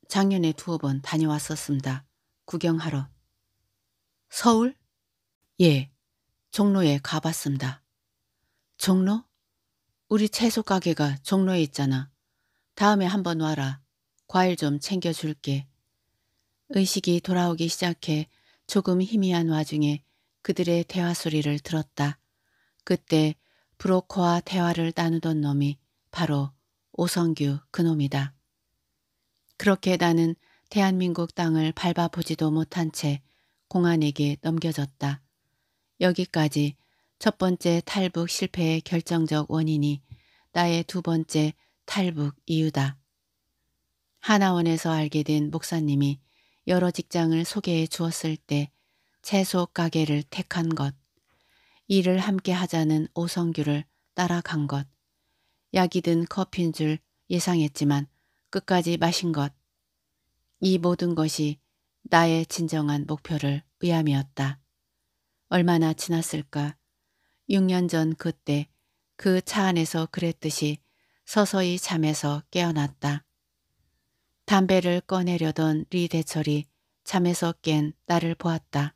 작년에 두어 번 다녀왔었습니다. 구경하러. 서울? 예, 종로에 가봤습니다. 종로? 우리 채소 가게가 종로에 있잖아. 다음에 한번 와라. 과일 좀 챙겨줄게. 의식이 돌아오기 시작해 조금 희미한 와중에 그들의 대화 소리를 들었다. 그때 브로커와 대화를 나누던 놈이 바로 오성규 그놈이다. 그렇게 나는 대한민국 땅을 밟아보지도 못한 채 공안에게 넘겨졌다. 여기까지 첫 번째 탈북 실패의 결정적 원인이 나의 두 번째 탈북 이유다. 하나원에서 알게 된 목사님이 여러 직장을 소개해 주었을 때 채소 가게를 택한 것, 일을 함께 하자는 오성규를 따라간 것, 약이 든 커피인 줄 예상했지만 끝까지 마신 것, 이 모든 것이 나의 진정한 목표를 의함이었다. 얼마나 지났을까? 6년 전 그때 그 차 안에서 그랬듯이 서서히 잠에서 깨어났다. 담배를 꺼내려던 리대철이 잠에서 깬 나를 보았다.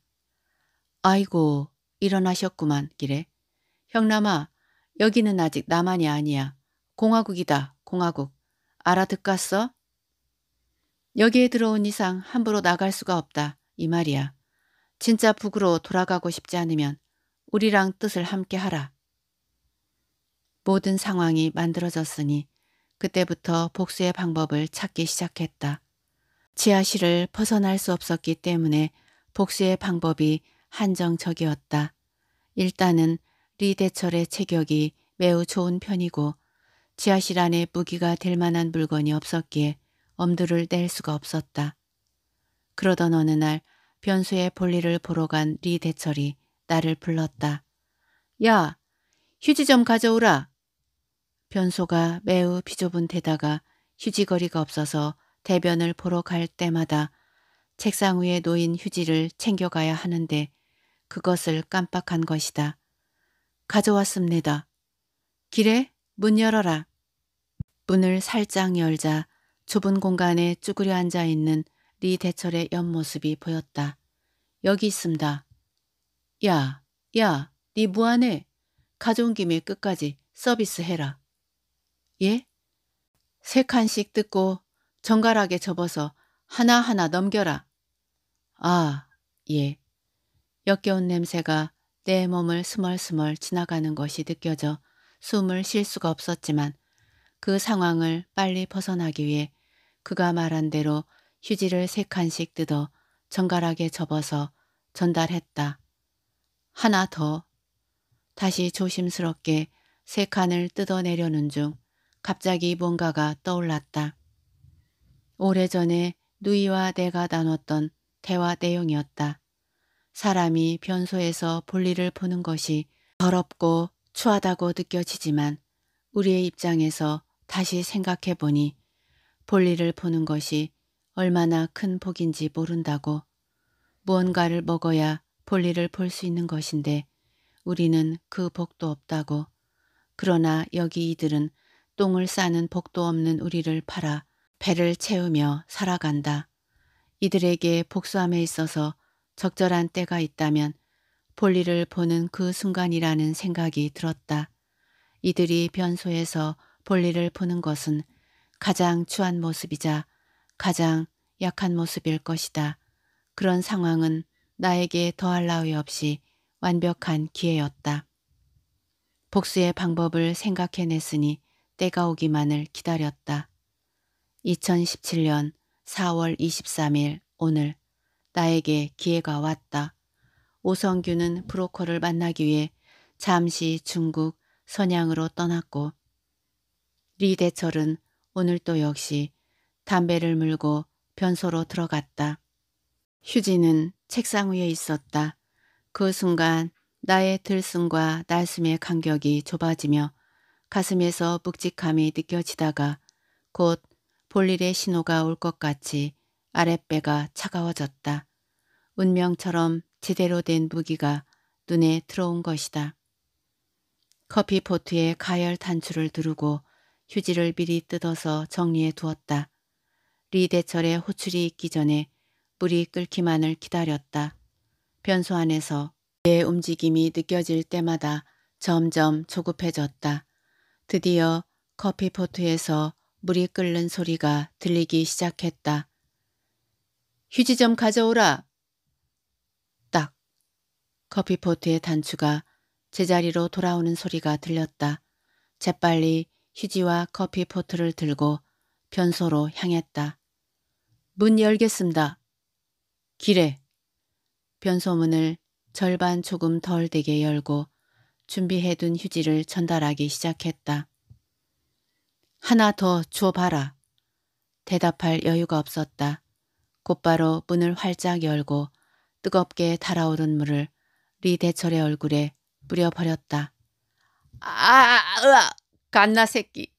아이고 일어나셨구만 기래. 형남아 여기는 아직 나만이 아니야. 공화국이다 공화국. 알아듣갔어 여기에 들어온 이상 함부로 나갈 수가 없다 이 말이야. 진짜 북으로 돌아가고 싶지 않으면 우리랑 뜻을 함께 하라. 모든 상황이 만들어졌으니 그때부터 복수의 방법을 찾기 시작했다. 지하실을 벗어날 수 없었기 때문에 복수의 방법이 한정적이었다. 일단은 리대철의 체격이 매우 좋은 편이고 지하실 안에 무기가 될 만한 물건이 없었기에 엄두를 낼 수가 없었다. 그러던 어느 날 변수의 볼일을 보러 간 리대철이 나를 불렀다. 야, 휴지 좀 가져오라. 변소가 매우 비좁은 데다가 휴지거리가 없어서 대변을 보러 갈 때마다 책상 위에 놓인 휴지를 챙겨가야 하는데 그것을 깜빡한 것이다. 가져왔습니다. 길에 문 열어라. 문을 살짝 열자 좁은 공간에 쭈그려 앉아있는 리 대철의 옆모습이 보였다. 여기 있습니다. 야, 야, 네무안네 가져온 김에 끝까지 서비스해라. 예? 세 칸씩 뜯고 정갈하게 접어서 하나하나 넘겨라. 아, 예. 역겨운 냄새가 내 몸을 스멀스멀 지나가는 것이 느껴져 숨을 쉴 수가 없었지만 그 상황을 빨리 벗어나기 위해 그가 말한 대로 휴지를 세 칸씩 뜯어 정갈하게 접어서 전달했다. 하나 더. 다시 조심스럽게 세 칸을 뜯어내려는 중 갑자기 뭔가가 떠올랐다. 오래전에 누이와 내가 나눴던 대화 내용이었다. 사람이 변소에서 볼일을 보는 것이 더럽고 추하다고 느껴지지만 우리의 입장에서 다시 생각해보니 볼일을 보는 것이 얼마나 큰 복인지 모른다고 무언가를 먹어야 볼일을 볼 수 있는 것인데 우리는 그 복도 없다고 그러나 여기 이들은 똥을 싸는 복도 없는 우리를 팔아 배를 채우며 살아간다. 이들에게 복수함에 있어서 적절한 때가 있다면 볼일을 보는 그 순간이라는 생각이 들었다. 이들이 변소에서 볼일을 보는 것은 가장 추한 모습이자 가장 약한 모습일 것이다. 그런 상황은 나에게 더할 나위 없이 완벽한 기회였다. 복수의 방법을 생각해냈으니 때가 오기만을 기다렸다. 2017년 4월 23일 오늘 나에게 기회가 왔다. 오성규는 브로커를 만나기 위해 잠시 중국 선양으로 떠났고 리대철은 오늘 도 역시 담배를 물고 변소로 들어갔다. 휴지는 책상 위에 있었다. 그 순간 나의 들숨과 날숨의 간격이 좁아지며 가슴에서 묵직함이 느껴지다가 곧 볼일의 신호가 올 것 같이 아랫배가 차가워졌다. 운명처럼 제대로 된 무기가 눈에 들어온 것이다. 커피 포트에 가열 단추를 두르고 휴지를 미리 뜯어서 정리해 두었다. 리대철의 호출이 있기 전에 물이 끓기만을 기다렸다. 변소 안에서 내 움직임이 느껴질 때마다 점점 조급해졌다. 드디어 커피포트에서 물이 끓는 소리가 들리기 시작했다. 휴지 좀 가져오라. 딱 커피포트의 단추가 제자리로 돌아오는 소리가 들렸다. 재빨리 휴지와 커피포트를 들고 변소로 향했다. 문 열겠습니다. 길에 변소문을 절반 조금 덜 되게 열고 준비해둔 휴지를 전달하기 시작했다. 하나 더 줘봐라. 대답할 여유가 없었다. 곧바로 문을 활짝 열고 뜨겁게 달아오른 물을 리대철의 얼굴에 뿌려버렸다. 아, 으아, 갓나 새끼.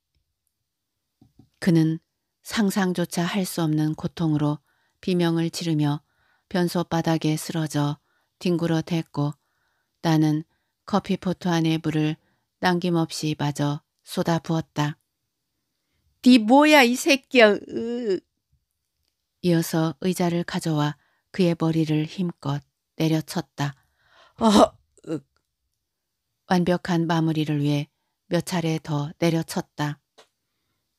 그는 상상조차 할 수 없는 고통으로 비명을 지르며 변소 바닥에 쓰러져 뒹굴어 댔고 나는 커피포트 안에 물을 남김없이 마저 쏟아 부었다. 네 뭐야 이 새끼야. 으. 이어서 의자를 가져와 그의 머리를 힘껏 내려쳤다. 어, 윽. 완벽한 마무리를 위해 몇 차례 더 내려쳤다.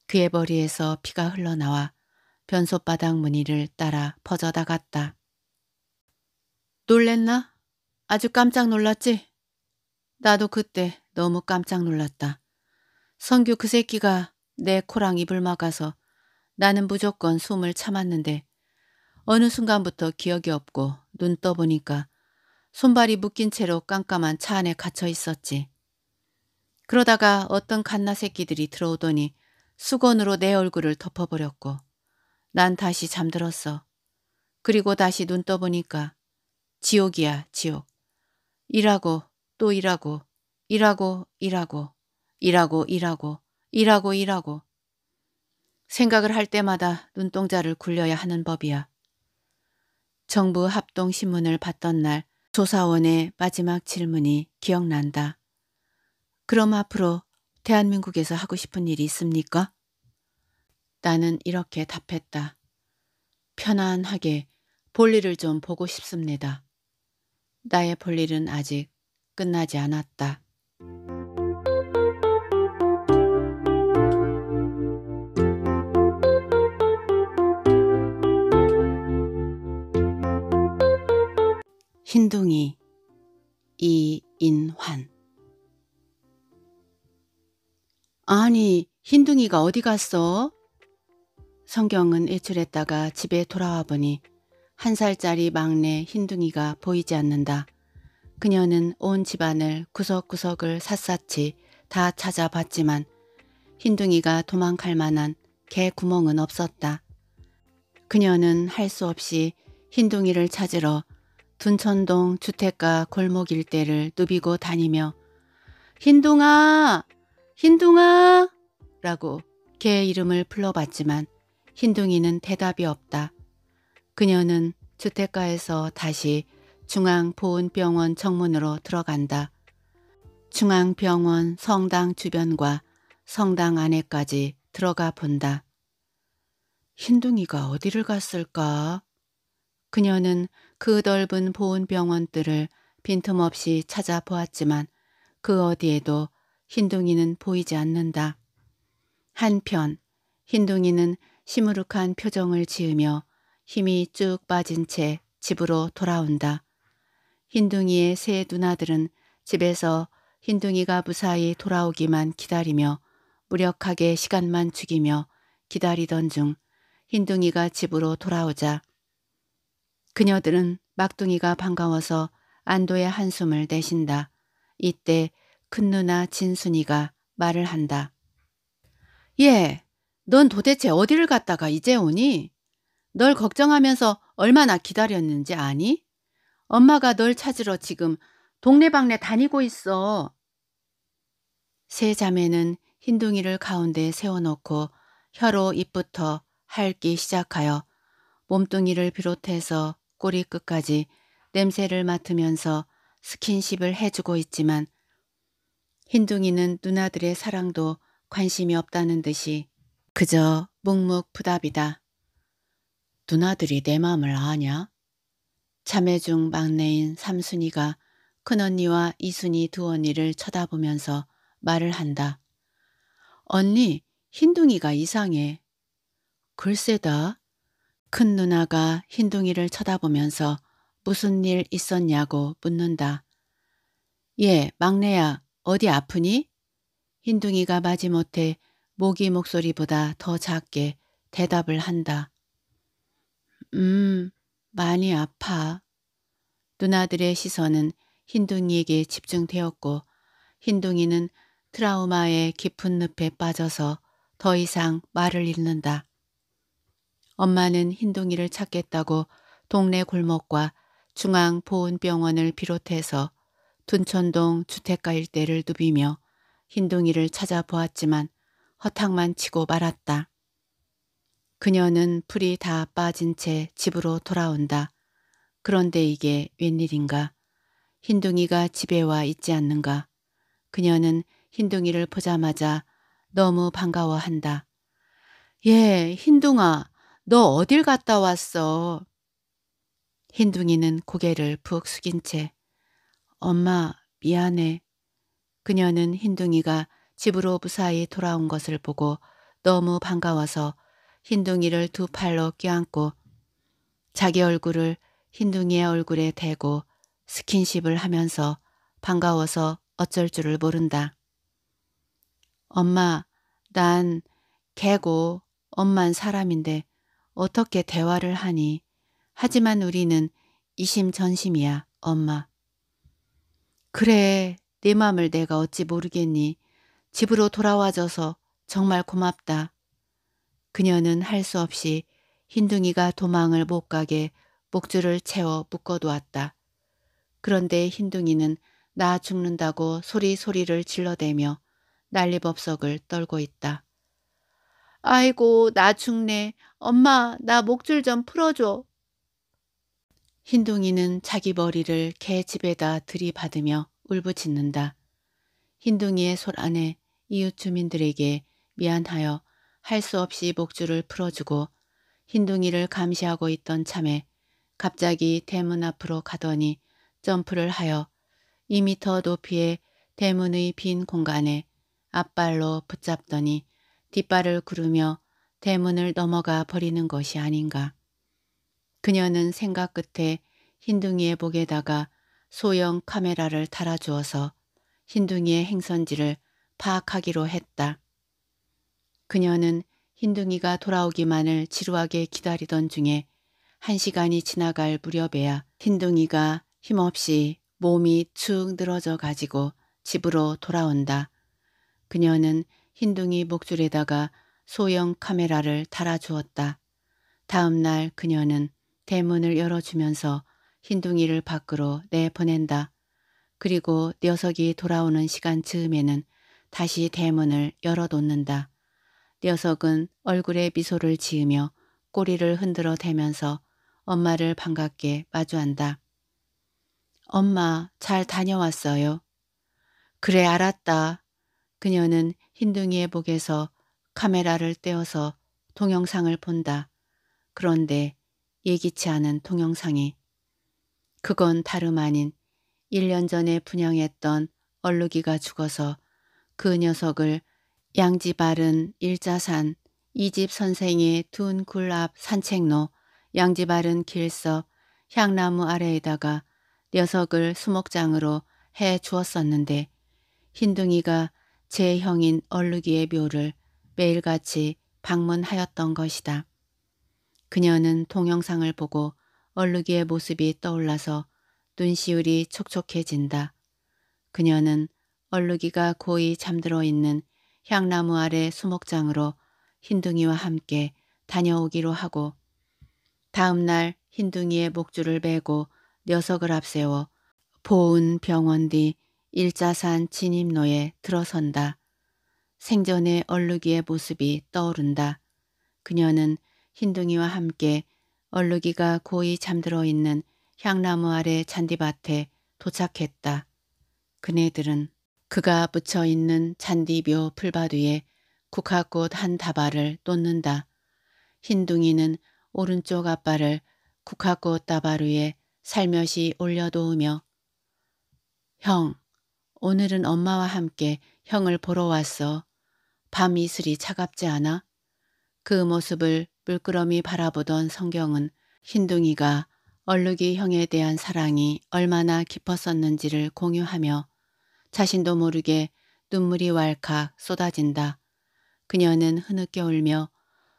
그의 머리에서 피가 흘러나와 변소바닥 무늬를 따라 퍼져나갔다. 놀랬나? 아주 깜짝 놀랐지? 나도 그때 너무 깜짝 놀랐다. 성규 그 새끼가 내 코랑 입을 막아서 나는 무조건 숨을 참았는데 어느 순간부터 기억이 없고 눈 떠보니까 손발이 묶인 채로 깜깜한 차 안에 갇혀 있었지. 그러다가 어떤 갓나 새끼들이 들어오더니 수건으로 내 얼굴을 덮어버렸고 난 다시 잠들었어. 그리고 다시 눈 떠보니까 지옥이야 지옥. 일하고 또 일하고 일하고 일하고 일하고 일하고 일하고 일하고 생각을 할 때마다 눈동자를 굴려야 하는 법이야. 정부 합동신문을 봤던 날 조사원의 마지막 질문이 기억난다. 그럼 앞으로 대한민국에서 하고 싶은 일이 있습니까? 나는 이렇게 답했다. 편안하게 볼일을 좀 보고 싶습니다. 나의 볼일은 아직 끝나지 않았다. 흰둥이 이인환 아니 흰둥이가 어디 갔어? 성경은 외출했다가 집에 돌아와 보니 한 살짜리 막내 흰둥이가 보이지 않는다. 그녀는 온 집안을 구석구석을 샅샅이 다 찾아봤지만 흰둥이가 도망갈 만한 개구멍은 없었다. 그녀는 할 수 없이 흰둥이를 찾으러 둔천동 주택가 골목 일대를 누비고 다니며 흰둥아! 흰둥아! 라고 개 이름을 불러봤지만 흰둥이는 대답이 없다. 그녀는 주택가에서 다시 중앙보훈병원 정문으로 들어간다. 중앙병원 성당 주변과 성당 안에까지 들어가 본다. 흰둥이가 어디를 갔을까? 그녀는 그 넓은 보훈병원들을 빈틈없이 찾아보았지만 그 어디에도 흰둥이는 보이지 않는다. 한편 흰둥이는 시무룩한 표정을 지으며 힘이 쭉 빠진 채 집으로 돌아온다. 흰둥이의 세 누나들은 집에서 흰둥이가 무사히 돌아오기만 기다리며 무력하게 시간만 죽이며 기다리던 중 흰둥이가 집으로 돌아오자 그녀들은 막둥이가 반가워서 안도의 한숨을 내쉰다. 이때 큰 누나 진순이가 말을 한다. 예, 넌 도대체 어디를 갔다가 이제 오니? 널 걱정하면서 얼마나 기다렸는지 아니? 엄마가 널 찾으러 지금 동네방네 다니고 있어. 세 자매는 흰둥이를 가운데 세워놓고 혀로 입부터 핥기 시작하여 몸뚱이를 비롯해서 꼬리 끝까지 냄새를 맡으면서 스킨십을 해주고 있지만 흰둥이는 누나들의 사랑도 관심이 없다는 듯이 그저 묵묵부답이다. 누나들이 내 마음을 아냐? 자매 중 막내인 삼순이가 큰언니와 이순이 두 언니를 쳐다보면서 말을 한다. 언니, 흰둥이가 이상해. 글쎄다. 큰 누나가 흰둥이를 쳐다보면서 무슨 일 있었냐고 묻는다. 예, 막내야, 어디 아프니? 흰둥이가 마지못해 모기 목소리보다 더 작게 대답을 한다. 음, 많이 아파. 누나들의 시선은 흰둥이에게 집중되었고 흰둥이는 트라우마의 깊은 늪에 빠져서 더 이상 말을 잃는다 엄마는 흰둥이를 찾겠다고 동네 골목과 중앙 보훈병원을 비롯해서 둔천동 주택가 일대를 누비며 흰둥이를 찾아보았지만 허탕만 치고 말았다. 그녀는 풀이 다 빠진 채 집으로 돌아온다. 그런데 이게 웬일인가? 흰둥이가 집에 와 있지 않는가? 그녀는 흰둥이를 보자마자 너무 반가워한다. 예, 흰둥아, 너 어딜 갔다 왔어? 흰둥이는 고개를 푹 숙인 채 엄마, 미안해. 그녀는 흰둥이가 집으로 무사히 돌아온 것을 보고 너무 반가워서 흰둥이를 두 팔로 껴안고 자기 얼굴을 흰둥이의 얼굴에 대고 스킨십을 하면서 반가워서 어쩔 줄을 모른다. 엄마, 난 개고 엄만 사람인데 어떻게 대화를 하니. 하지만 우리는 이심전심이야, 엄마. 그래, 네 맘을 내가 어찌 모르겠니. 집으로 돌아와줘서 정말 고맙다. 그녀는 할 수 없이 흰둥이가 도망을 못 가게 목줄을 채워 묶어두었다. 그런데 흰둥이는 나 죽는다고 소리소리를 질러대며 난리법석을 떨고 있다. 아이고 나 죽네. 엄마 나 목줄 좀 풀어줘. 흰둥이는 자기 머리를 개 집에다 들이받으며 울부짖는다. 흰둥이의 소안에 이웃 주민들에게 미안하여 할수 없이 목줄을 풀어주고 흰둥이를 감시하고 있던 참에 갑자기 대문 앞으로 가더니 점프를 하여 2미터 높이의 대문의 빈 공간에 앞발로 붙잡더니 뒷발을 구르며 대문을 넘어가 버리는 것이 아닌가. 그녀는 생각 끝에 흰둥이의 목에다가 소형 카메라를 달아주어서 흰둥이의 행선지를 파악하기로 했다. 그녀는 흰둥이가 돌아오기만을 지루하게 기다리던 중에 한 시간이 지나갈 무렵에야 흰둥이가 힘없이 몸이 축 늘어져 가지고 집으로 돌아온다. 그녀는 흰둥이 목줄에다가 소형 카메라를 달아주었다. 다음 날 그녀는 대문을 열어주면서 흰둥이를 밖으로 내보낸다. 그리고 녀석이 돌아오는 시간 즈음에는 다시 대문을 열어놓는다. 녀석은 얼굴에 미소를 지으며 꼬리를 흔들어 대면서 엄마를 반갑게 마주한다. 엄마 잘 다녀왔어요. 그래 알았다. 그녀는 흰둥이의 목에서 카메라를 떼어서 동영상을 본다. 그런데 예기치 않은 동영상이 그건 다름 아닌 1년 전에 분양했던 얼룩이가 죽어서 그 녀석을 양지발은 일자산, 이집 선생의 둔굴앞 산책로, 양지발은 길섭, 향나무 아래에다가 녀석을 수목장으로 해 주었었는데 흰둥이가 제 형인 얼룩이의 묘를 매일같이 방문하였던 것이다. 그녀는 동영상을 보고 얼룩이의 모습이 떠올라서 눈시울이 촉촉해진다. 그녀는 얼룩이가 고이 잠들어 있는 향나무 아래 수목장으로 흰둥이와 함께 다녀오기로 하고 다음 날 흰둥이의 목줄을 베고 녀석을 앞세워 보은 병원 뒤 일자산 진입로에 들어선다. 생전의 얼룩이의 모습이 떠오른다. 그녀는 흰둥이와 함께 얼룩이가 고이 잠들어 있는 향나무 아래 잔디밭에 도착했다. 그네들은 그가 붙여 있는 잔디묘 풀밭 위에 국화꽃 한 다발을 놓는다 흰둥이는 오른쪽 앞발을 국화꽃 다발 위에 살며시 올려놓으며 형, 오늘은 엄마와 함께 형을 보러 왔어. 밤 이슬이 차갑지 않아? 그 모습을 물끄러미 바라보던 성경은 흰둥이가 얼룩이 형에 대한 사랑이 얼마나 깊었었는지를 공유하며 자신도 모르게 눈물이 왈칵 쏟아진다. 그녀는 흐느껴 울며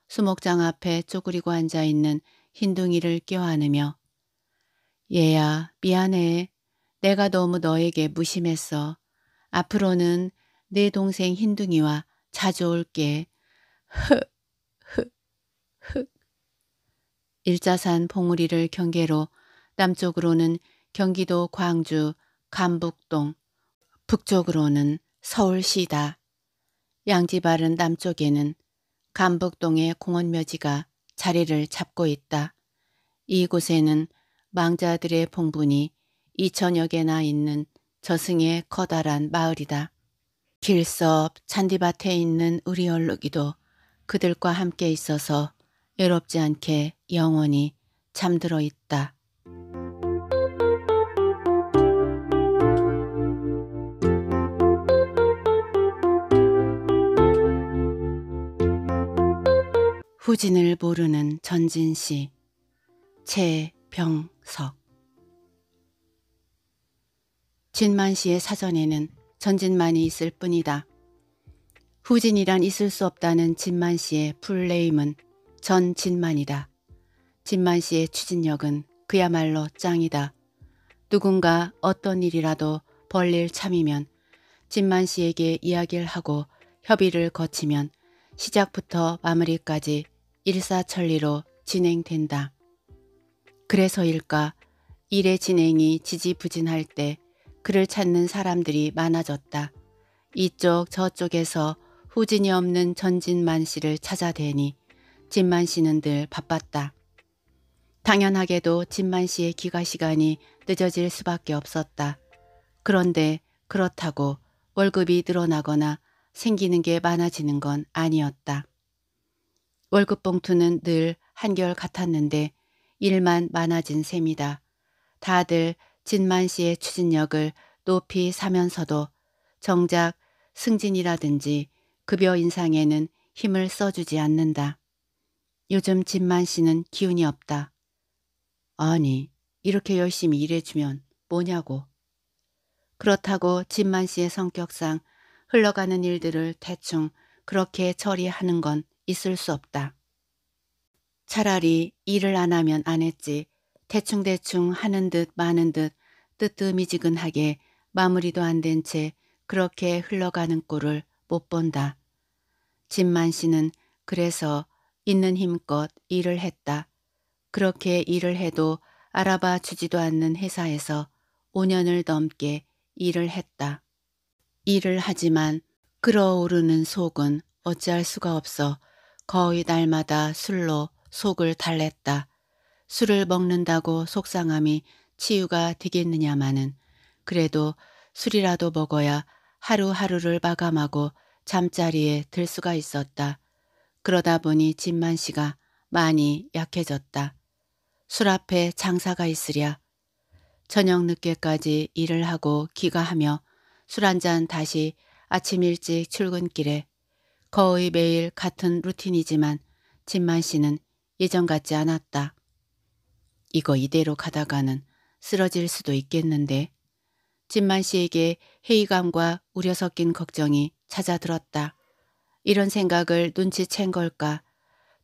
수목장 앞에 쪼그리고 앉아있는 흰둥이를 껴안으며 얘야 미안해. 내가 너무 너에게 무심했어. 앞으로는 내 네 동생 흰둥이와 자주 올게. 흑, 흑, 흑. 일자산 봉우리를 경계로 남쪽으로는 경기도 광주 감북동 북쪽으로는 서울시다. 양지바른 남쪽에는 감북동의 공원묘지가 자리를 잡고 있다. 이곳에는 망자들의 봉분이 2천여 개나 있는 저승의 커다란 마을이다. 길섭 잔디밭에 있는 우리 얼룩이도 그들과 함께 있어서 외롭지 않게 영원히 잠들어 있다. 후진을 모르는 전진 씨, 최병석 진만 씨의 사전에는 전진만이 있을 뿐이다. 후진이란 있을 수 없다는 진만 씨의 풀네임은 전진만이다. 진만 씨의 추진력은 그야말로 짱이다. 누군가 어떤 일이라도 벌릴 참이면 진만 씨에게 이야기를 하고 협의를 거치면 시작부터 마무리까지 일사천리로 진행된다. 그래서일까 일의 진행이 지지부진할 때 그를 찾는 사람들이 많아졌다. 이쪽 저쪽에서 후진이 없는 전진만 씨를 찾아대니 진만 씨는 늘 바빴다. 당연하게도 진만 씨의 귀가 시간이 늦어질 수밖에 없었다. 그런데 그렇다고 월급이 늘어나거나 생기는 게 많아지는 건 아니었다. 월급 봉투는 늘 한결 같았는데 일만 많아진 셈이다. 다들 진만 씨의 추진력을 높이 사면서도 정작 승진이라든지 급여 인상에는 힘을 써주지 않는다. 요즘 진만 씨는 기운이 없다. 아니, 이렇게 열심히 일해주면 뭐냐고. 그렇다고 진만 씨의 성격상 흘러가는 일들을 대충 그렇게 처리하는 건 있을 수 없다. 차라리 일을 안 하면 안 했지 대충대충 하는 듯 마는 듯 뜨뜨미지근하게 마무리도 안 된 채 그렇게 흘러가는 꼴을 못 본다. 진만 씨는 그래서 있는 힘껏 일을 했다. 그렇게 일을 해도 알아봐 주지도 않는 회사에서 5년을 넘게 일을 했다. 일을 하지만 끌어오르는 속은 어찌할 수가 없어 거의 날마다 술로 속을 달랬다. 술을 먹는다고 속상함이 치유가 되겠느냐마는 그래도 술이라도 먹어야 하루하루를 마감하고 잠자리에 들 수가 있었다. 그러다 보니 진만 씨가 많이 약해졌다. 술 앞에 장사가 있으랴. 저녁 늦게까지 일을 하고 귀가하며 술 한 잔 다시 아침 일찍 출근길에 거의 매일 같은 루틴이지만 진만 씨는 예전 같지 않았다. 이거 이대로 가다가는 쓰러질 수도 있겠는데 진만 씨에게 회의감과 우려 섞인 걱정이 찾아들었다. 이런 생각을 눈치챈 걸까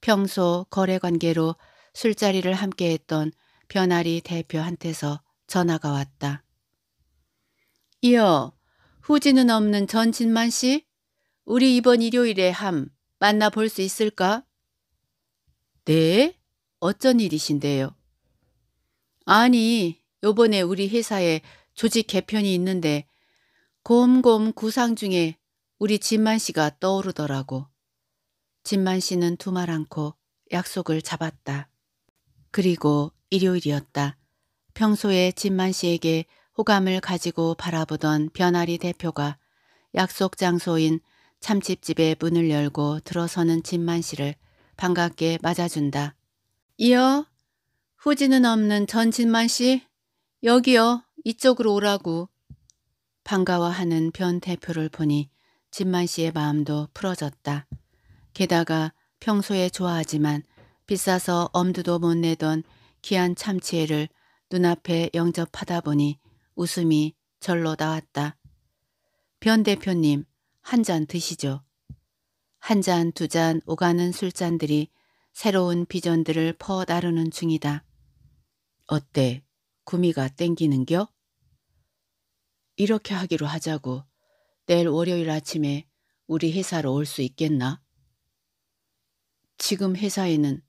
평소 거래관계로 술자리를 함께했던 변아리 대표한테서 전화가 왔다. 이어, 후지는 없는 전진만 씨? 우리 이번 일요일에 함 만나볼 수 있을까? 네? 어쩐 일이신데요? 아니, 요번에 우리 회사에 조직 개편이 있는데 곰곰 구상 중에 우리 진만 씨가 떠오르더라고. 진만 씨는 두말 않고 약속을 잡았다. 그리고 일요일이었다. 평소에 진만 씨에게 호감을 가지고 바라보던 변아리 대표가 약속 장소인 참치집에 문을 열고 들어서는 진만 씨를 반갑게 맞아준다. 이어 후지는 없는 전 진만 씨 여기요 이쪽으로 오라고 반가워하는 변 대표를 보니 진만 씨의 마음도 풀어졌다. 게다가 평소에 좋아하지만 비싸서 엄두도 못 내던 귀한 참치회를 눈앞에 영접하다 보니 웃음이 절로 나왔다. 변 대표님, 한잔 드시죠. 한 잔, 두 잔 오가는 술잔들이 새로운 비전들을 퍼 나르는 중이다. 어때? 구미가 땡기는겨? 이렇게 하기로 하자고. 내일 월요일 아침에 우리 회사로 올 수 있겠나? 지금 회사에는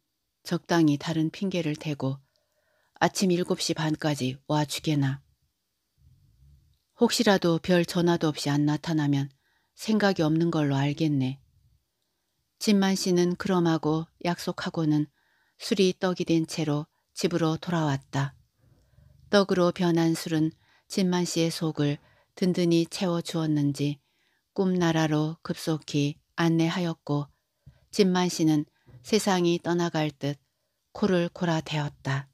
적당히 다른 핑계를 대고 아침 7시 반까지 와주게나. 혹시라도 별 전화도 없이 안 나타나면 생각이 없는 걸로 알겠네. 진만 씨는 그럼하고 약속하고는 술이 떡이 된 채로 집으로 돌아왔다. 떡으로 변한 술은 진만 씨의 속을 든든히 채워주었는지 꿈나라로 급속히 안내하였고 진만 씨는 세상이 떠나갈 듯 코를 골아대었다.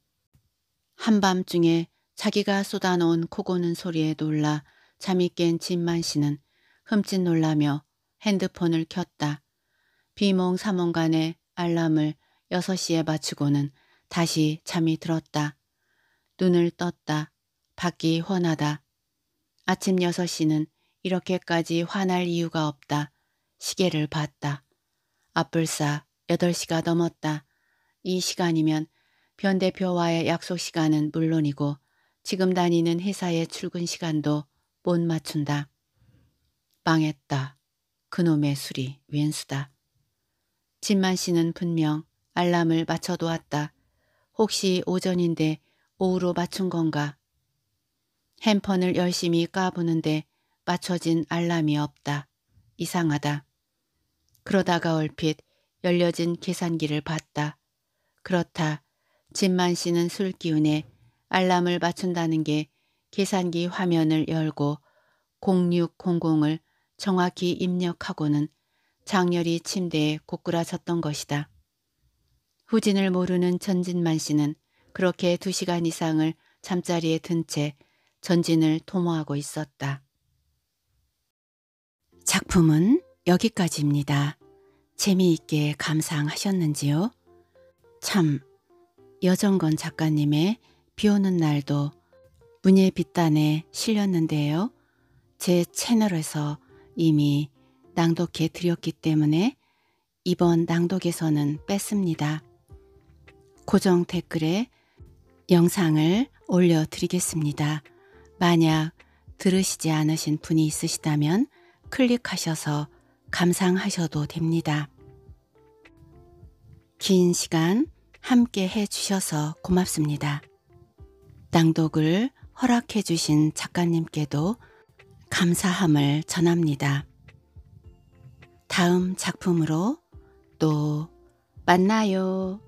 한밤중에 자기가 쏟아놓은 코고는 소리에 놀라 잠이 깬 진만 씨는 흠칫 놀라며 핸드폰을 켰다. 비몽사몽간의 알람을 6시에 맞추고는 다시 잠이 들었다. 눈을 떴다. 밖이 훤하다. 아침 6시는 이렇게까지 화날 이유가 없다. 시계를 봤다. 앞불사 8시가 넘었다. 이 시간이면 변 대표와의 약속 시간은 물론이고 지금 다니는 회사의 출근 시간도 못 맞춘다. 망했다. 그놈의 술이 웬수다. 진만 씨는 분명 알람을 맞춰두었다. 혹시 오전인데 오후로 맞춘 건가? 핸펀을 열심히 까부는데 맞춰진 알람이 없다. 이상하다. 그러다가 얼핏 열려진 계산기를 봤다. 그렇다. 진만 씨는 술 기운에 알람을 맞춘다는 게 계산기 화면을 열고 0600을 정확히 입력하고는 장렬히 침대에 고꾸라졌던 것이다. 후진을 모르는 전진만 씨는 그렇게 두 시간 이상을 잠자리에 든 채 전진을 도모하고 있었다. 작품은 여기까지입니다. 재미있게 감상하셨는지요? 참, 여정건 작가님의 비 오는 날도 문예 빛단에 실렸는데요. 제 채널에서 이미 낭독해 드렸기 때문에 이번 낭독에서는 뺐습니다. 고정 댓글에 영상을 올려드리겠습니다. 만약 들으시지 않으신 분이 있으시다면 클릭하셔서 감상하셔도 됩니다. 긴 시간 함께 해주셔서 고맙습니다. 낭독을 허락해주신 작가님께도 감사함을 전합니다. 다음 작품으로 또 만나요.